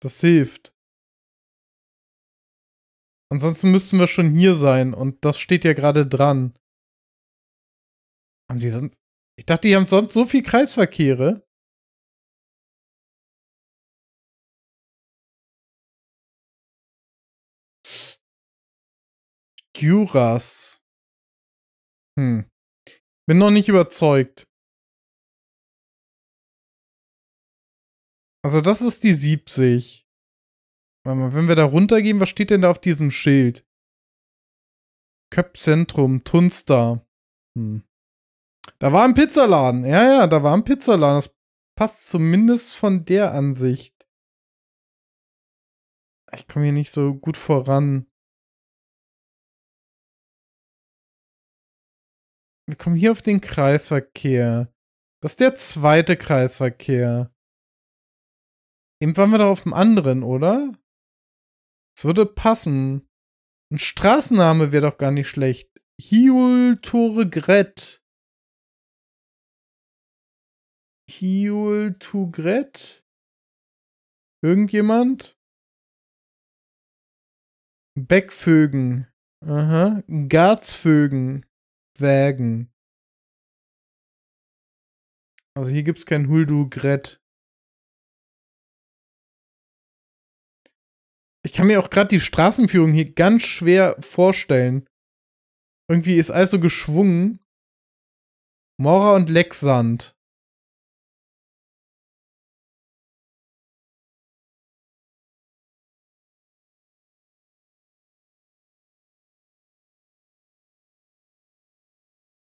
Das hilft. Ansonsten müssten wir schon hier sein und das steht ja gerade dran. Haben die sonst. Ich dachte, die haben sonst so viel Kreisverkehre. Juras. Hm. Bin noch nicht überzeugt. Also das ist die 70. Warte mal, wenn wir da runtergehen, was steht denn da auf diesem Schild? Köpzentrum, Tunster. Hm. Da war ein Pizzaladen. Ja, ja, da war ein Pizzaladen. Das passt zumindest von der Ansicht. Ich komme hier nicht so gut voran. Wir kommen hier auf den Kreisverkehr. Das ist der zweite Kreisverkehr. Eben waren wir doch auf dem anderen, oder? Das würde passen. Ein Straßenname wäre doch gar nicht schlecht. Hiul Toregret. Hiul Tugret? Irgendjemand? Beckvögen. Aha. Garzvögen. Wägen. Also hier gibt es kein Huldugret. Ich kann mir auch gerade die Straßenführung hier ganz schwer vorstellen. Irgendwie ist alles so geschwungen. Mora und Lexand.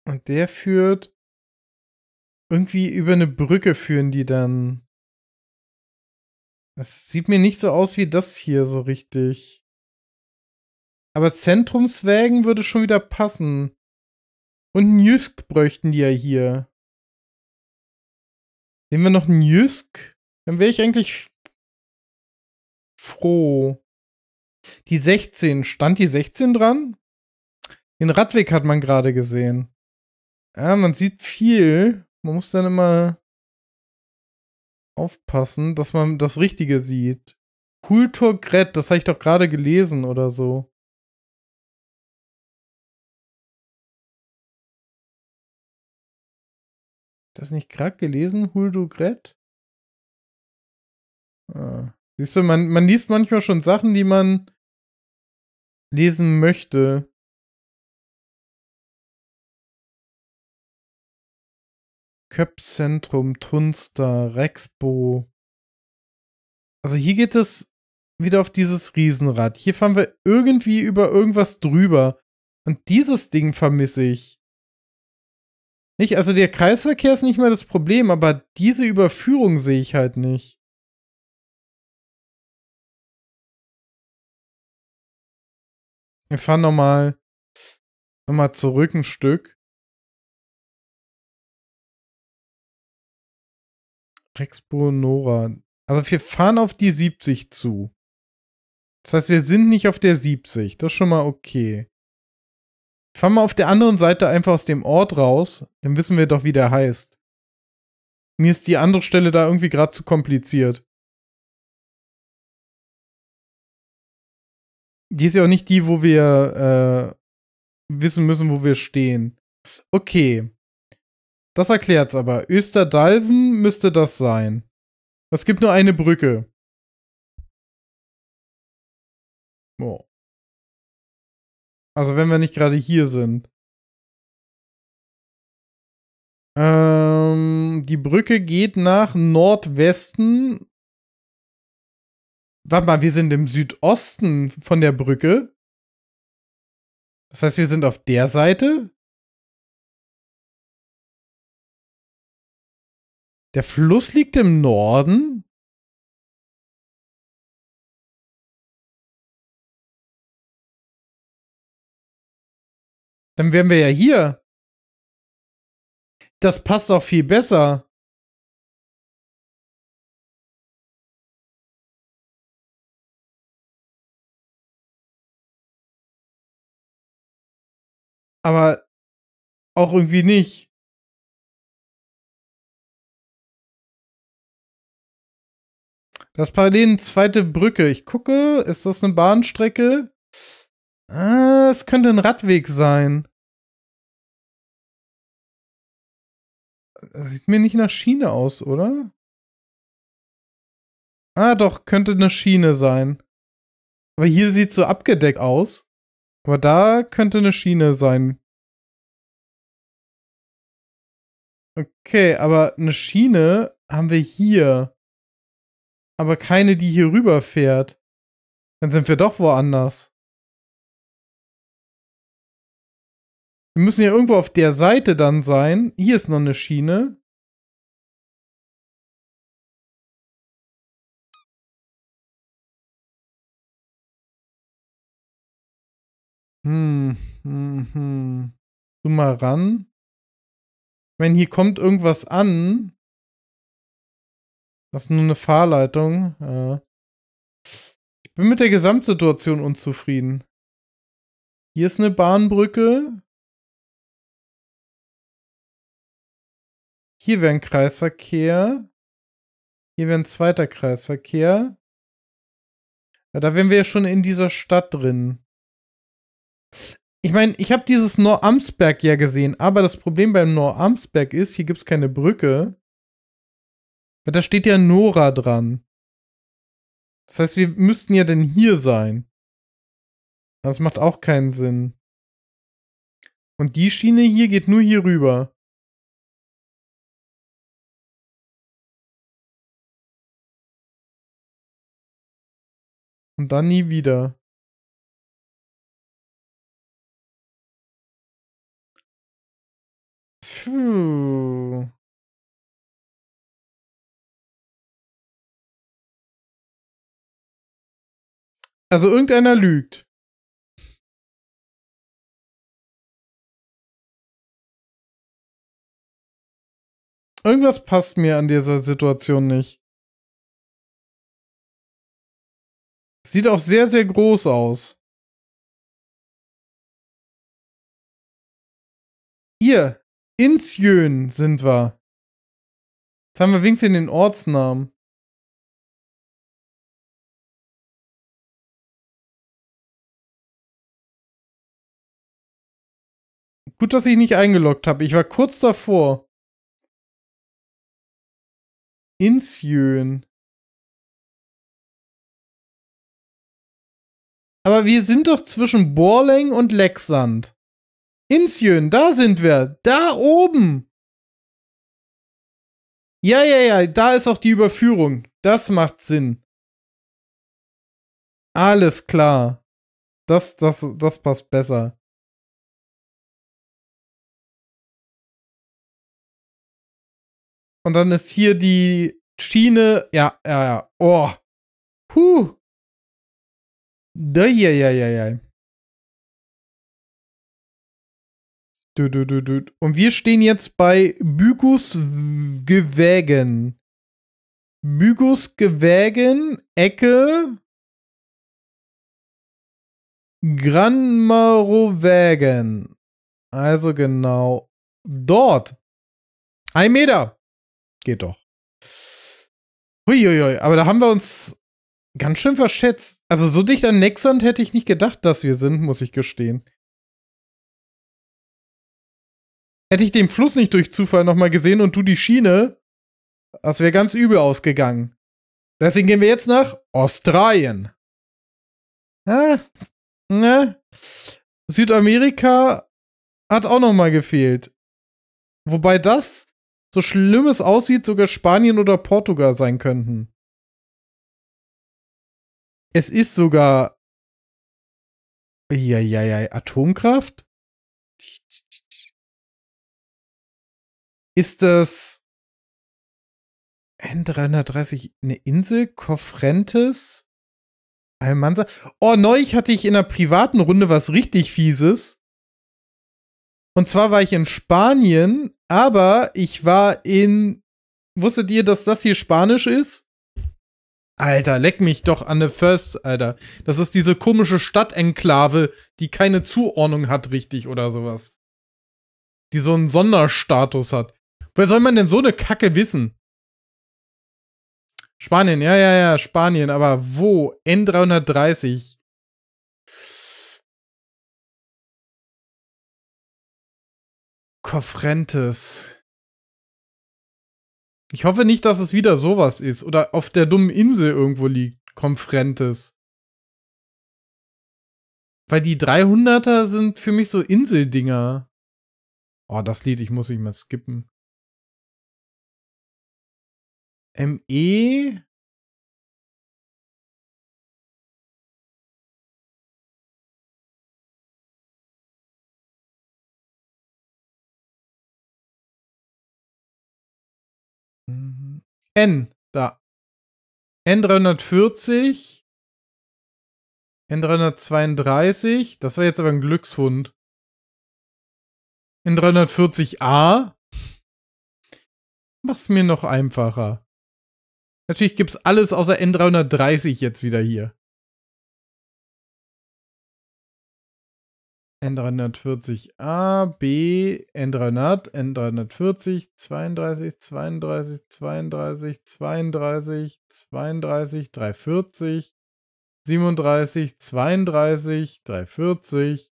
Und der führt irgendwie über eine Brücke führen die dann. Es sieht mir nicht so aus wie das hier so richtig. Aber Zentrumswägen würde schon wieder passen. Und Njusk bräuchten die ja hier. Nehmen wir noch Njusk? Dann wäre ich eigentlich froh. Die 16, stand die 16 dran? Den Radweg hat man gerade gesehen. Ja, man sieht viel. Man muss dann immer aufpassen, dass man das Richtige sieht. Kulturgret, das habe ich doch gerade gelesen oder so. Das nicht gerade gelesen, Huldugret? Ah. Siehst du, man, man liest manchmal schon Sachen, die man lesen möchte. Köpzentrum, Tunster, Rexbo. Also hier geht es wieder auf dieses Riesenrad. Hier fahren wir irgendwie über irgendwas drüber. Und dieses Ding vermisse ich. Nicht, also der Kreisverkehr ist nicht mehr das Problem, aber diese Überführung sehe ich halt nicht. Wir fahren nochmal noch mal zurück ein Stück. Rexburg, Nora. Also wir fahren auf die 70 zu. Das heißt, wir sind nicht auf der 70. Das ist schon mal okay. Fahren wir auf der anderen Seite einfach aus dem Ort raus, dann wissen wir doch, wie der heißt. Mir ist die andere Stelle da irgendwie gerade zu kompliziert. Die ist ja auch nicht die, wo wir äh, wissen müssen, wo wir stehen. Okay. Das erklärt's aber. Österdalven müsste das sein. Es gibt nur eine Brücke. Oh. Also wenn wir nicht gerade hier sind. Ähm, die Brücke geht nach Nordwesten. Warte mal, wir sind im Südosten von der Brücke. Das heißt, wir sind auf der Seite? Der Fluss liegt im Norden. Dann wären wir ja hier. Das passt auch viel besser. aber auch irgendwie nicht. Das Parallelen zweite Brücke. Ich gucke, ist das eine Bahnstrecke? Ah, es könnte ein Radweg sein. Das sieht mir nicht nach Schiene aus, oder? Ah, doch, könnte eine Schiene sein. Aber hier sieht so abgedeckt aus. Aber da könnte eine Schiene sein. Okay, aber eine Schiene haben wir hier aber keine, die hier rüber fährt. Dann sind wir doch woanders. Wir müssen ja irgendwo auf der Seite dann sein. Hier ist noch eine Schiene. Hm, hm, hm. Du mal ran. Wenn hier kommt irgendwas an, das ist nur eine Fahrleitung. Ich bin mit der Gesamtsituation unzufrieden. Hier ist eine Bahnbrücke. Hier wäre ein Kreisverkehr. Hier wäre ein zweiter Kreisverkehr. Ja, da wären wir ja schon in dieser Stadt drin. Ich meine, ich habe dieses Nor-Amsberg ja gesehen, aber das Problem beim Nor-Amsberg ist, hier gibt es keine Brücke. Weil da steht ja Nora dran. Das heißt, wir müssten ja denn hier sein. Das macht auch keinen Sinn. Und die Schiene hier geht nur hier rüber. Und dann nie wieder. Puh. Also irgendeiner lügt. Irgendwas passt mir an dieser Situation nicht. Sieht auch sehr, sehr groß aus. Ihr, Insjön sind wir. Jetzt haben wir wenigstens den Ortsnamen. Gut, dass ich nicht eingeloggt habe. Ich war kurz davor. Insjön. Aber wir sind doch zwischen Borleng und Lexand. Insjön, da sind wir. Da oben. Ja, ja, ja, da ist auch die Überführung. Das macht Sinn. Alles klar. Das, das, das passt besser. Und dann ist hier die Schiene. Ja, ja, ja. Oh. Huh. Da, ja, ja, ja, ja. Und wir stehen jetzt bei Bügus Gewägen. Bügus Gewägen, Ecke. Granmarowägen. Also genau dort. Ein Meter. Geht doch. Huiuiui, aber da haben wir uns ganz schön verschätzt. Also so dicht an Nexand hätte ich nicht gedacht, dass wir sind, muss ich gestehen. Hätte ich den Fluss nicht durch Zufall nochmal gesehen und du die Schiene, das wäre ganz übel ausgegangen. Deswegen gehen wir jetzt nach Australien. Ja, ah, ne? Südamerika hat auch nochmal gefehlt. Wobei das so schlimm es aussieht, sogar Spanien oder Portugal sein könnten. Es ist sogar. Eieiei, Atomkraft? Ist das N330 eine Insel? Cofrentes? Almansa? Oh, neulich hatte ich in einer privaten Runde was richtig Fieses. Und zwar war ich in Spanien, aber ich war in. Wusstet ihr, dass das hier Spanisch ist? Alter, leck mich doch an der First, Alter. Das ist diese komische Stadtenklave, die keine Zuordnung hat, richtig oder sowas. Die so einen Sonderstatus hat. Wer soll man denn so eine Kacke wissen? Spanien, ja, ja, ja, Spanien, aber wo? N330. Kofrentes. Ich hoffe nicht, dass es wieder sowas ist oder auf der dummen Insel irgendwo liegt. Konfrentes. Weil die 300er sind für mich so Inseldinger. Oh, das Lied, ich muss nicht mal skippen. ME Mhm. N, da. N340. N332. Das war jetzt aber ein Glückshund. N340a. Mach's mir noch einfacher. Natürlich gibt's alles außer N330 jetzt wieder hier. N340A, B, N300, N340, 32, 32, 32, 32, 32, 340, 37, 32, 340,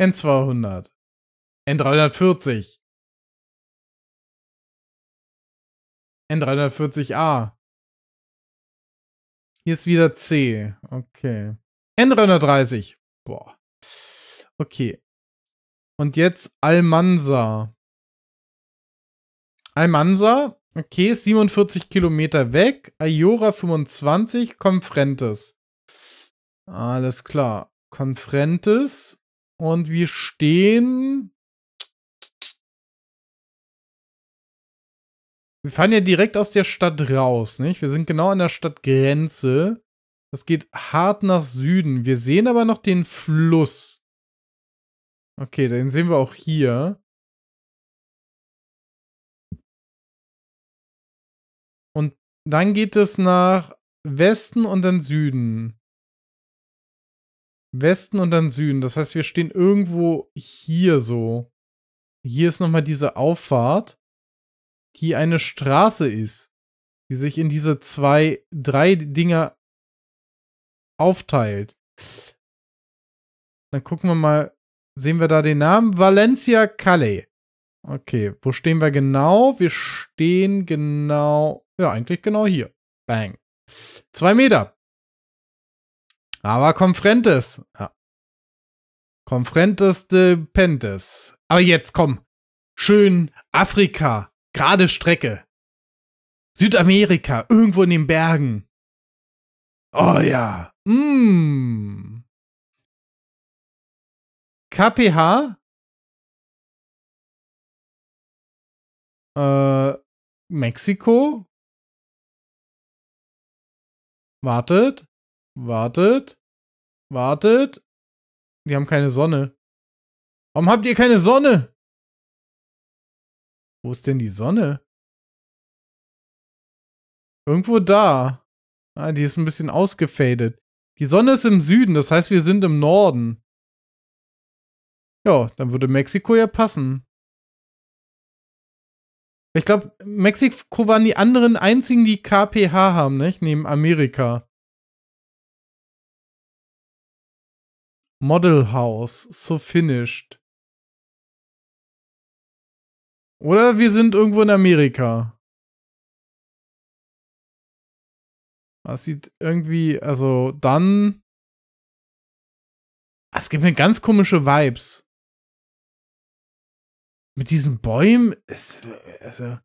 N200, N340, N340A, hier ist wieder C. Okay. N330. Boah. Okay. Und jetzt Almansa. Almansa, okay, 47 Kilometer weg. Ayora 25, Confrentes. Alles klar. Confrentes. Und wir stehen Wir fahren ja direkt aus der Stadt raus, nicht? Wir sind genau an der Stadtgrenze. Das geht hart nach Süden. Wir sehen aber noch den Fluss. Okay, den sehen wir auch hier. Und dann geht es nach Westen und dann Süden. Westen und dann Süden. Das heißt, wir stehen irgendwo hier so. Hier ist nochmal diese Auffahrt die eine Straße ist, die sich in diese zwei, drei Dinger aufteilt. Dann gucken wir mal, sehen wir da den Namen? Valencia Calais. Okay, wo stehen wir genau? Wir stehen genau, ja, eigentlich genau hier. Bang. Zwei Meter. Aber Confrentes. Ja. Confrentes de Pentes. Aber jetzt komm. Schön Afrika. Gerade Strecke. Südamerika, irgendwo in den Bergen. Oh ja. Mm. KPH? Äh, Mexiko? Wartet, wartet, wartet. Wir haben keine Sonne. Warum habt ihr keine Sonne? Wo ist denn die Sonne? Irgendwo da. Ah, die ist ein bisschen ausgefadet. Die Sonne ist im Süden, das heißt, wir sind im Norden. Ja, dann würde Mexiko ja passen. Ich glaube, Mexiko waren die anderen einzigen, die KPH haben, nicht? Neben Amerika. Model House, so finished. Oder wir sind irgendwo in Amerika. Das sieht irgendwie, also dann. Ah, es gibt mir ganz komische Vibes. Mit diesen Bäumen ist. Also,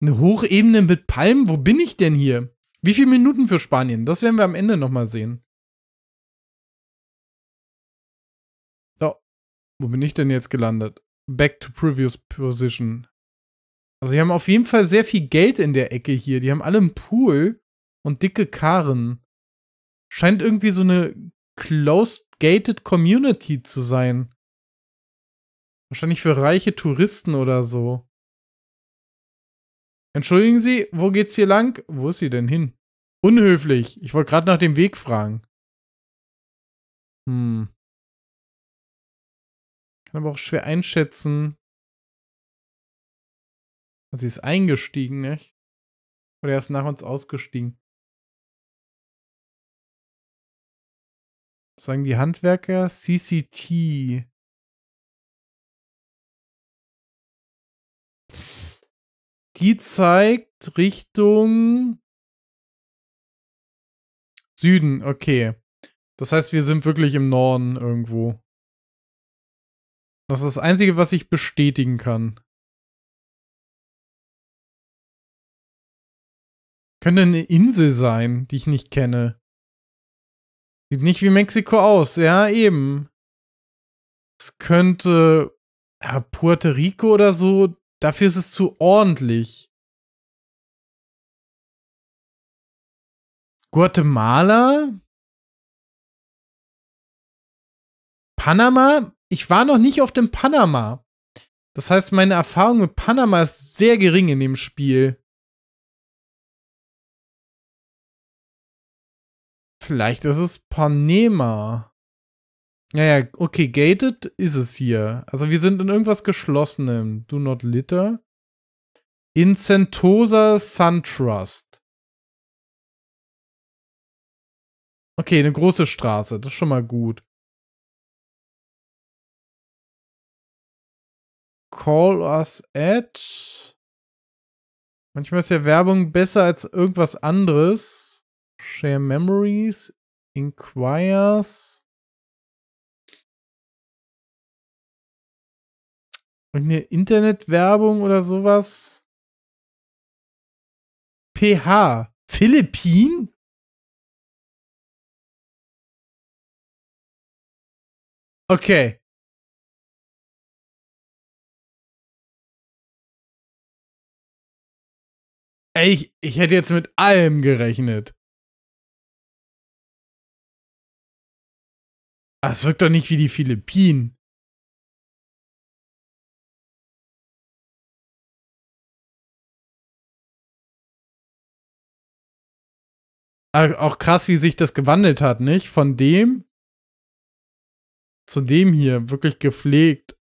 Eine Hochebene mit Palmen? Wo bin ich denn hier? Wie viele Minuten für Spanien? Das werden wir am Ende nochmal sehen. Wo bin ich denn jetzt gelandet? Back to previous position. Also, die haben auf jeden Fall sehr viel Geld in der Ecke hier. Die haben alle einen Pool und dicke Karren. Scheint irgendwie so eine closed-gated Community zu sein. Wahrscheinlich für reiche Touristen oder so. Entschuldigen Sie, wo geht's hier lang? Wo ist sie denn hin? Unhöflich. Ich wollte gerade nach dem Weg fragen. Hm kann aber auch schwer einschätzen. Also sie ist eingestiegen, nicht? Oder er ist nach uns ausgestiegen. Was sagen die Handwerker? CCT. Die zeigt Richtung Süden, okay. Das heißt, wir sind wirklich im Norden irgendwo. Das ist das Einzige, was ich bestätigen kann. Könnte eine Insel sein, die ich nicht kenne. Sieht nicht wie Mexiko aus. Ja, eben. Es könnte ja, Puerto Rico oder so. Dafür ist es zu ordentlich. Guatemala? Panama? ich war noch nicht auf dem Panama. Das heißt, meine Erfahrung mit Panama ist sehr gering in dem Spiel. Vielleicht ist es Panema. Naja, okay, gated ist es hier. Also wir sind in irgendwas Geschlossenem. Do not litter. In Sentosa Suntrust. Okay, eine große Straße. Das ist schon mal gut. Call Us at. Manchmal ist ja Werbung besser als irgendwas anderes. Share Memories, Inquires. Und eine Internetwerbung oder sowas. PH. Philippinen? Okay. ich, ich hätte jetzt mit allem gerechnet. Das ah, wirkt doch nicht wie die Philippinen. Auch krass, wie sich das gewandelt hat, nicht? Von dem zu dem hier, wirklich gepflegt.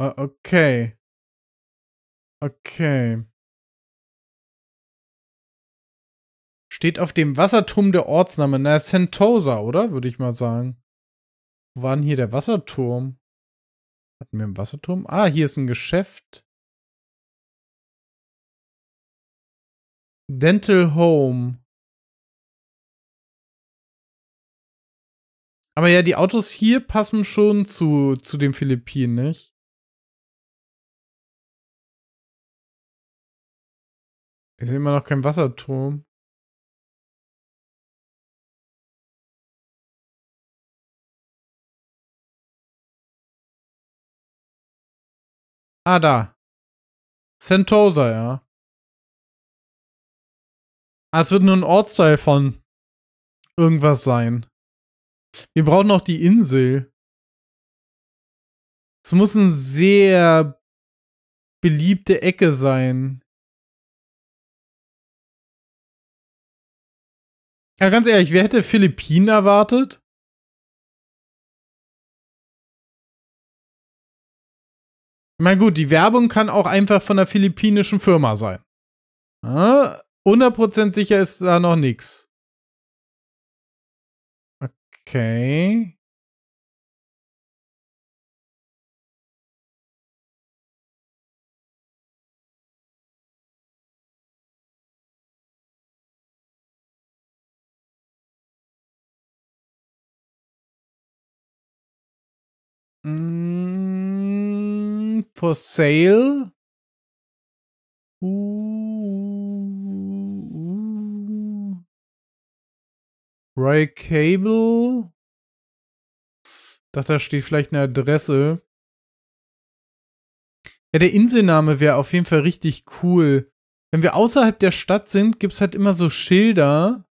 Ah, okay. Okay. Steht auf dem Wasserturm der Ortsname. Na, Sentosa, oder? Würde ich mal sagen. Wo war denn hier der Wasserturm? Hatten wir einen Wasserturm? Ah, hier ist ein Geschäft. Dental Home. Aber ja, die Autos hier passen schon zu, zu den Philippinen, nicht? Ist immer noch kein Wasserturm. Ah, da. Sentosa, ja. Ah, also es wird nur ein Ortsteil von irgendwas sein. Wir brauchen noch die Insel. Es muss eine sehr beliebte Ecke sein. Ja, ganz ehrlich, wer hätte Philippinen erwartet? Ich meine, gut, die Werbung kann auch einfach von der philippinischen Firma sein. Ja, 100% sicher ist da noch nichts. Okay. Mm, for sale. Uh, Ray Cable. Dachte, da steht vielleicht eine Adresse. Ja, der Inselname wäre auf jeden Fall richtig cool. Wenn wir außerhalb der Stadt sind, gibt es halt immer so Schilder,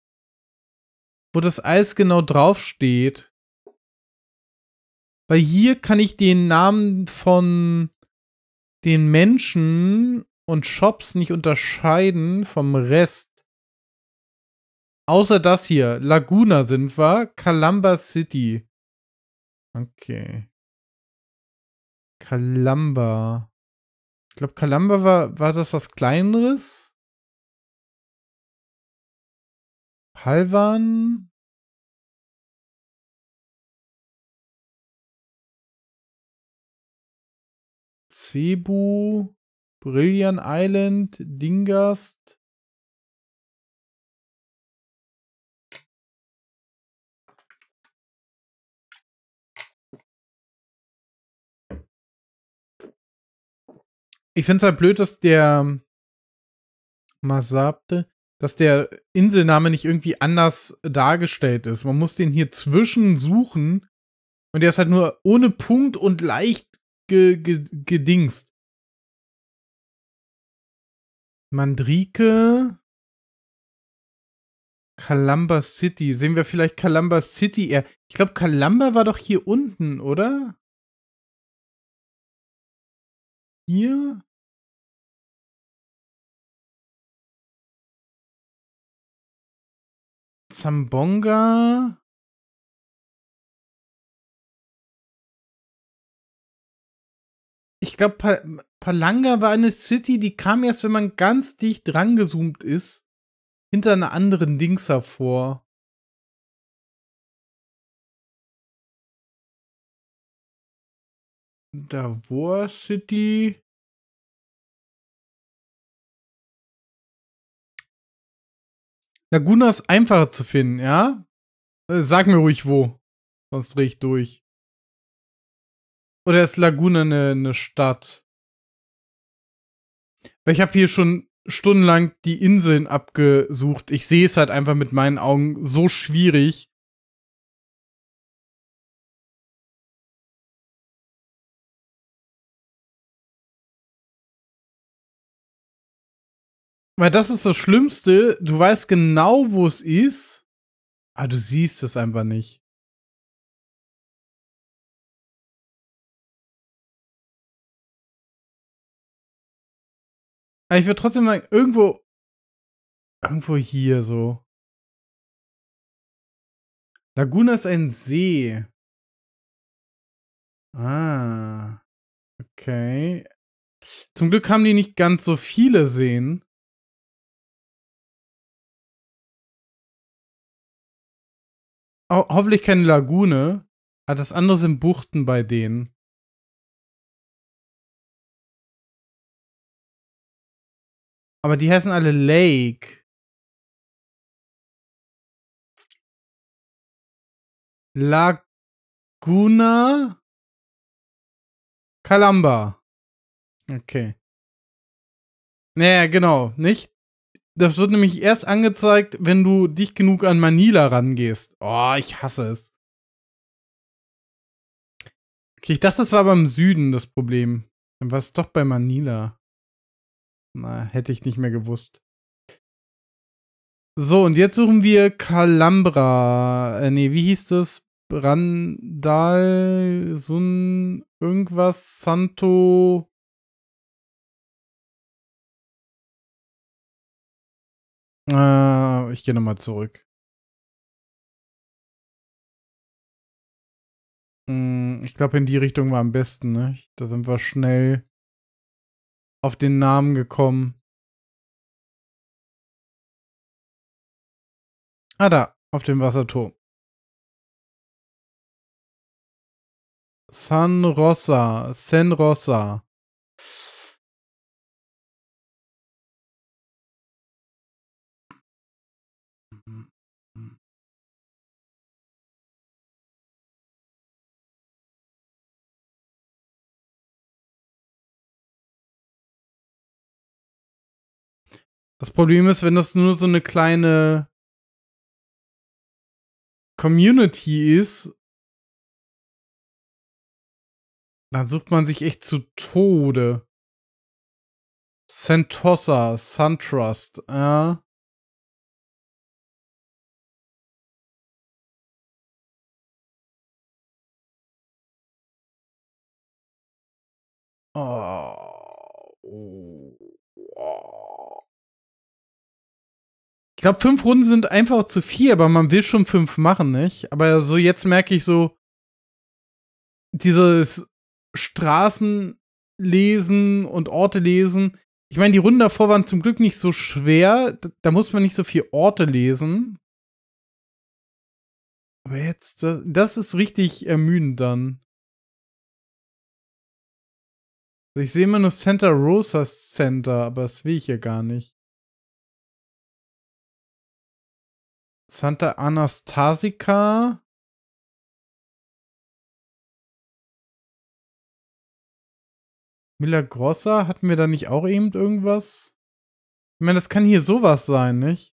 wo das Eis genau draufsteht. Weil hier kann ich den Namen von den Menschen und Shops nicht unterscheiden vom Rest. Außer das hier. Laguna sind wir. Calamba City. Okay. Calamba. Ich glaube, Calamba war, war das was Kleineres? Palvan? Cebu, Brilliant Island, Dingast. Ich finde es halt blöd, dass der ähm, Masabte, dass der Inselname nicht irgendwie anders dargestellt ist. Man muss den hier zwischen suchen und der ist halt nur ohne Punkt und leicht ge, ge, gedingst. Mandrike. Kalamba City. Sehen wir vielleicht Kalamba City eher? Ich glaube, Kalamba war doch hier unten, oder? Hier? Zambonga. ich glaube, pa Palanga war eine City, die kam erst, wenn man ganz dicht rangezoomt ist, hinter einer anderen Dings hervor. Davor City. Laguna ist einfacher zu finden, ja? Äh, sag mir ruhig wo. Sonst drehe ich durch. Oder ist Laguna eine, eine Stadt? Weil ich habe hier schon stundenlang die Inseln abgesucht. Ich sehe es halt einfach mit meinen Augen so schwierig. Weil das ist das Schlimmste. Du weißt genau, wo es ist, aber du siehst es einfach nicht. Aber ich würde trotzdem sagen, irgendwo. Irgendwo hier so. Laguna ist ein See. Ah. Okay. Zum Glück haben die nicht ganz so viele Seen. Ho hoffentlich keine Lagune. Aber ah, das andere sind Buchten bei denen. Aber die heißen alle Lake. Laguna Calamba. Okay. Naja, genau. Nicht? Das wird nämlich erst angezeigt, wenn du dicht genug an Manila rangehst. Oh, ich hasse es. Okay, ich dachte, das war beim Süden das Problem. Dann war es doch bei Manila. Na, hätte ich nicht mehr gewusst. So, und jetzt suchen wir Kalambra. Äh, nee, wie hieß das? Brandal, Sun, irgendwas, Santo. Äh, ich gehe nochmal zurück. Hm, ich glaube, in die Richtung war am besten, ne? Da sind wir schnell auf den Namen gekommen. Ah, da, auf dem Wasserturm. San Rosa, Sen Rosa. Das Problem ist, wenn das nur so eine kleine Community ist, dann sucht man sich echt zu Tode. Sentosa, Suntrust, äh. Oh. glaube, fünf Runden sind einfach zu viel, aber man will schon fünf machen, nicht? Aber so jetzt merke ich so, dieses Straßenlesen und Orte lesen. Ich meine, die Runden davor waren zum Glück nicht so schwer. Da muss man nicht so viel Orte lesen. Aber jetzt, das, das ist richtig ermüdend dann. Ich sehe immer nur Santa Rosa Center, aber das will ich ja gar nicht. Santa Anastasica. Milagrosa, hatten wir da nicht auch eben irgendwas? Ich meine, das kann hier sowas sein, nicht?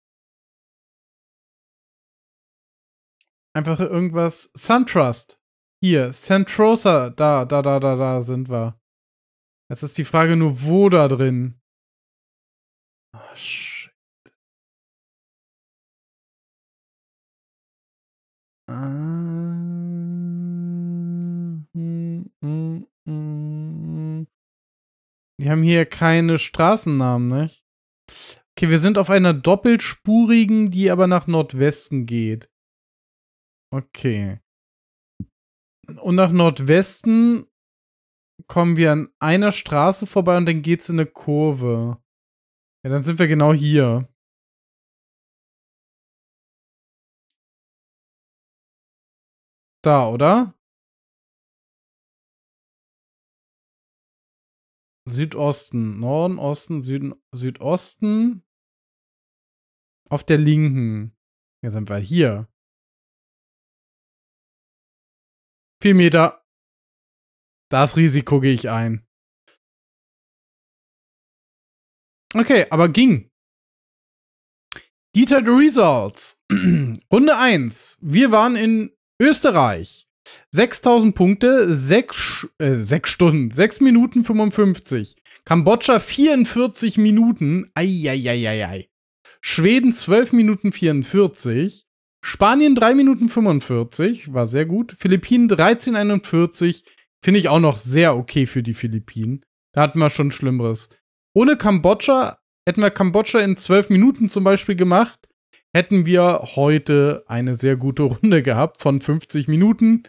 Einfach irgendwas. Suntrust. Hier, Centrosa. Da, da, da, da, da sind wir. Jetzt ist die Frage nur, wo da drin. Ach, ah, Die haben hier keine Straßennamen, nicht? Okay, wir sind auf einer doppelspurigen, die aber nach Nordwesten geht. Okay. Und nach Nordwesten kommen wir an einer Straße vorbei und dann geht's in eine Kurve. Ja, dann sind wir genau hier. da, oder? Südosten, Norden, Osten, Süden, Südosten. Auf der linken. Jetzt sind wir hier. Vier Meter. Das Risiko gehe ich ein. Okay, aber ging. Detailed Results. Runde 1. Wir waren in Österreich. 6000 Punkte, 6, äh, 6 Stunden, 6 Minuten 55. Kambodscha 44 Minuten. ai. Schweden 12 Minuten 44. Spanien 3 Minuten 45, war sehr gut. Philippinen 13,41, finde ich auch noch sehr okay für die Philippinen. Da hatten wir schon Schlimmeres. Ohne Kambodscha hätten wir Kambodscha in 12 Minuten zum Beispiel gemacht hätten wir heute eine sehr gute Runde gehabt von 50 Minuten.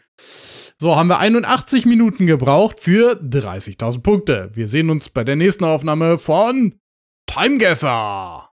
So haben wir 81 Minuten gebraucht für 30.000 Punkte. Wir sehen uns bei der nächsten Aufnahme von Timeguesser.